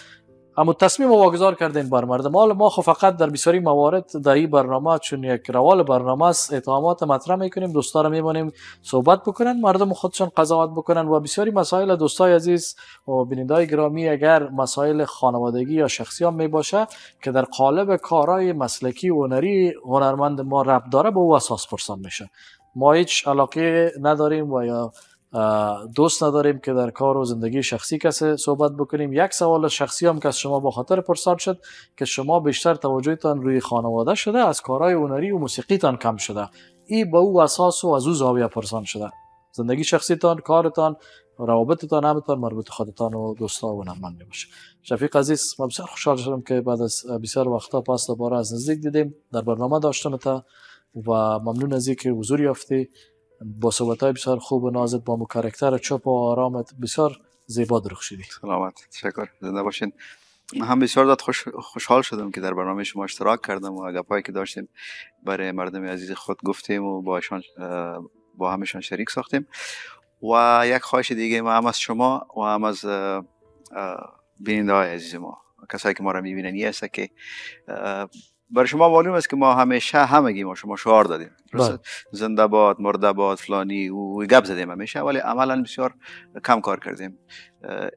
Speaker 1: اما تصمیم واگذار کردیم بر مردم حال ما خو فقط در بسیاری موارد در این برنامه چون یک روال برنامه است اتهامات مطرح میکنیم دوستان را میمانیم صحبت بکنن مردم خودشان قضاوت بکنن و بسیاری مسائل دوستای عزیز و بینندای گرامی اگر مسائل خانوادگی یا شخصی هم می باشه که در قالب کارهای مسلکی و هنری هنرمند ما رب داره به او اساس پرسان میشه ما هیچ علاقه نداریم و یا دوست نداریم که در کار و زندگی شخصی کسی صحبت بکنیم یک سوال شخصی هم که از شما با خاطر پرسان شد که شما بیشتر توجهتان روی خانواده شده از کارهای هنری و موسیقیتان کم شده ای با او اساس و از او زاویه پرسان شده زندگی شخصیتان کارتان روابطتان همتان مربوط خودتان و دوستا و هنرمند باشه شفیق عزیز من بسیار خوشحال شدم که بعد از بسیار وقتا پس دوباره از نزدیک دیدیم در برنامه تا و ممنون از اینکه حضور یافتی با صحبت های بسیار خوب و نازد با مو کارکتر چپ و آرامت بسیار زیبا درخشیدی
Speaker 2: سلامت تشکر زنده باشین هم بسیار داد خوش، خوشحال شدم که در برنامه شما اشتراک کردم و گپایی که داشتیم برای مردم عزیز خود گفتیم و با با همشان شریک ساختیم و یک خواهش دیگه ما هم از شما و هم از بیننده های عزیز ما کسایی که ما را میبینن یه که بر شما معلوم است که ما همیشه همگی ما شما شعار دادیم بله. زنده باد مرده باد فلانی و گپ زدیم همیشه ولی عملا بسیار کم کار کردیم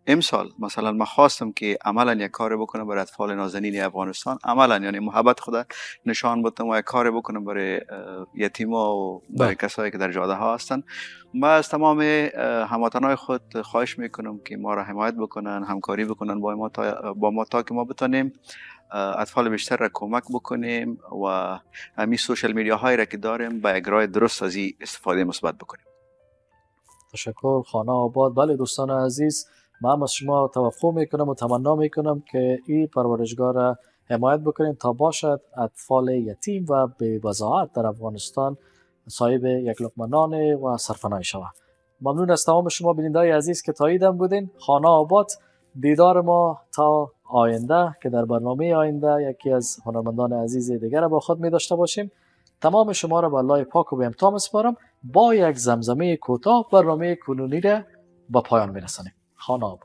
Speaker 2: امسال مثلا ما خواستم که عملا یک کار بکنم برای اطفال نازنین افغانستان عملا یعنی محبت خدا نشان بدم و یک کار بکنم برای یتیما و بله. برای کسایی که در جاده ها هستن ما از تمام هموطنای خود خواهش میکنم که ما را حمایت بکنن همکاری بکنن با ما تا, با ما تا که ما اطفال بیشتر را کمک بکنیم و همین سوشل میدیا هایی را که داریم به اگرای درست از این استفاده مثبت بکنیم
Speaker 1: تشکر خانه آباد بله دوستان عزیز من از شما توقع میکنم و تمنا میکنم که این پرورشگاه را حمایت بکنیم تا باشد اطفال یتیم و به بزاعت در افغانستان صاحب یک لقمه و سرفنای شود. ممنون از تمام شما بیننده عزیز که تاییدم بودین خانه آباد دیدار ما تا آینده که در برنامه آینده یکی از هنرمندان عزیز دیگر با خود می داشته باشیم تمام شما را به الله پاک و به امتحان با یک زمزمه کوتاه برنامه کنونی را به پایان رسانیم خانه آباد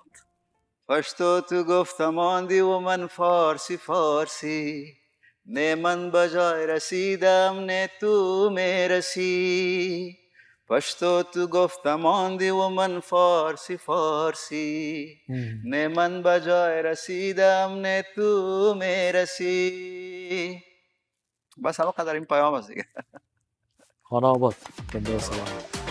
Speaker 3: پشتو تو گفتماندی و من فارسی فارسی نه من بجای رسیدم نه تو میرسی پشتو تو گفته ماندی و من فارسی فارسی نه من بجای رسیدم نه تو میرسی بس همه قدر این پیام است دیگه
Speaker 1: خانه آباد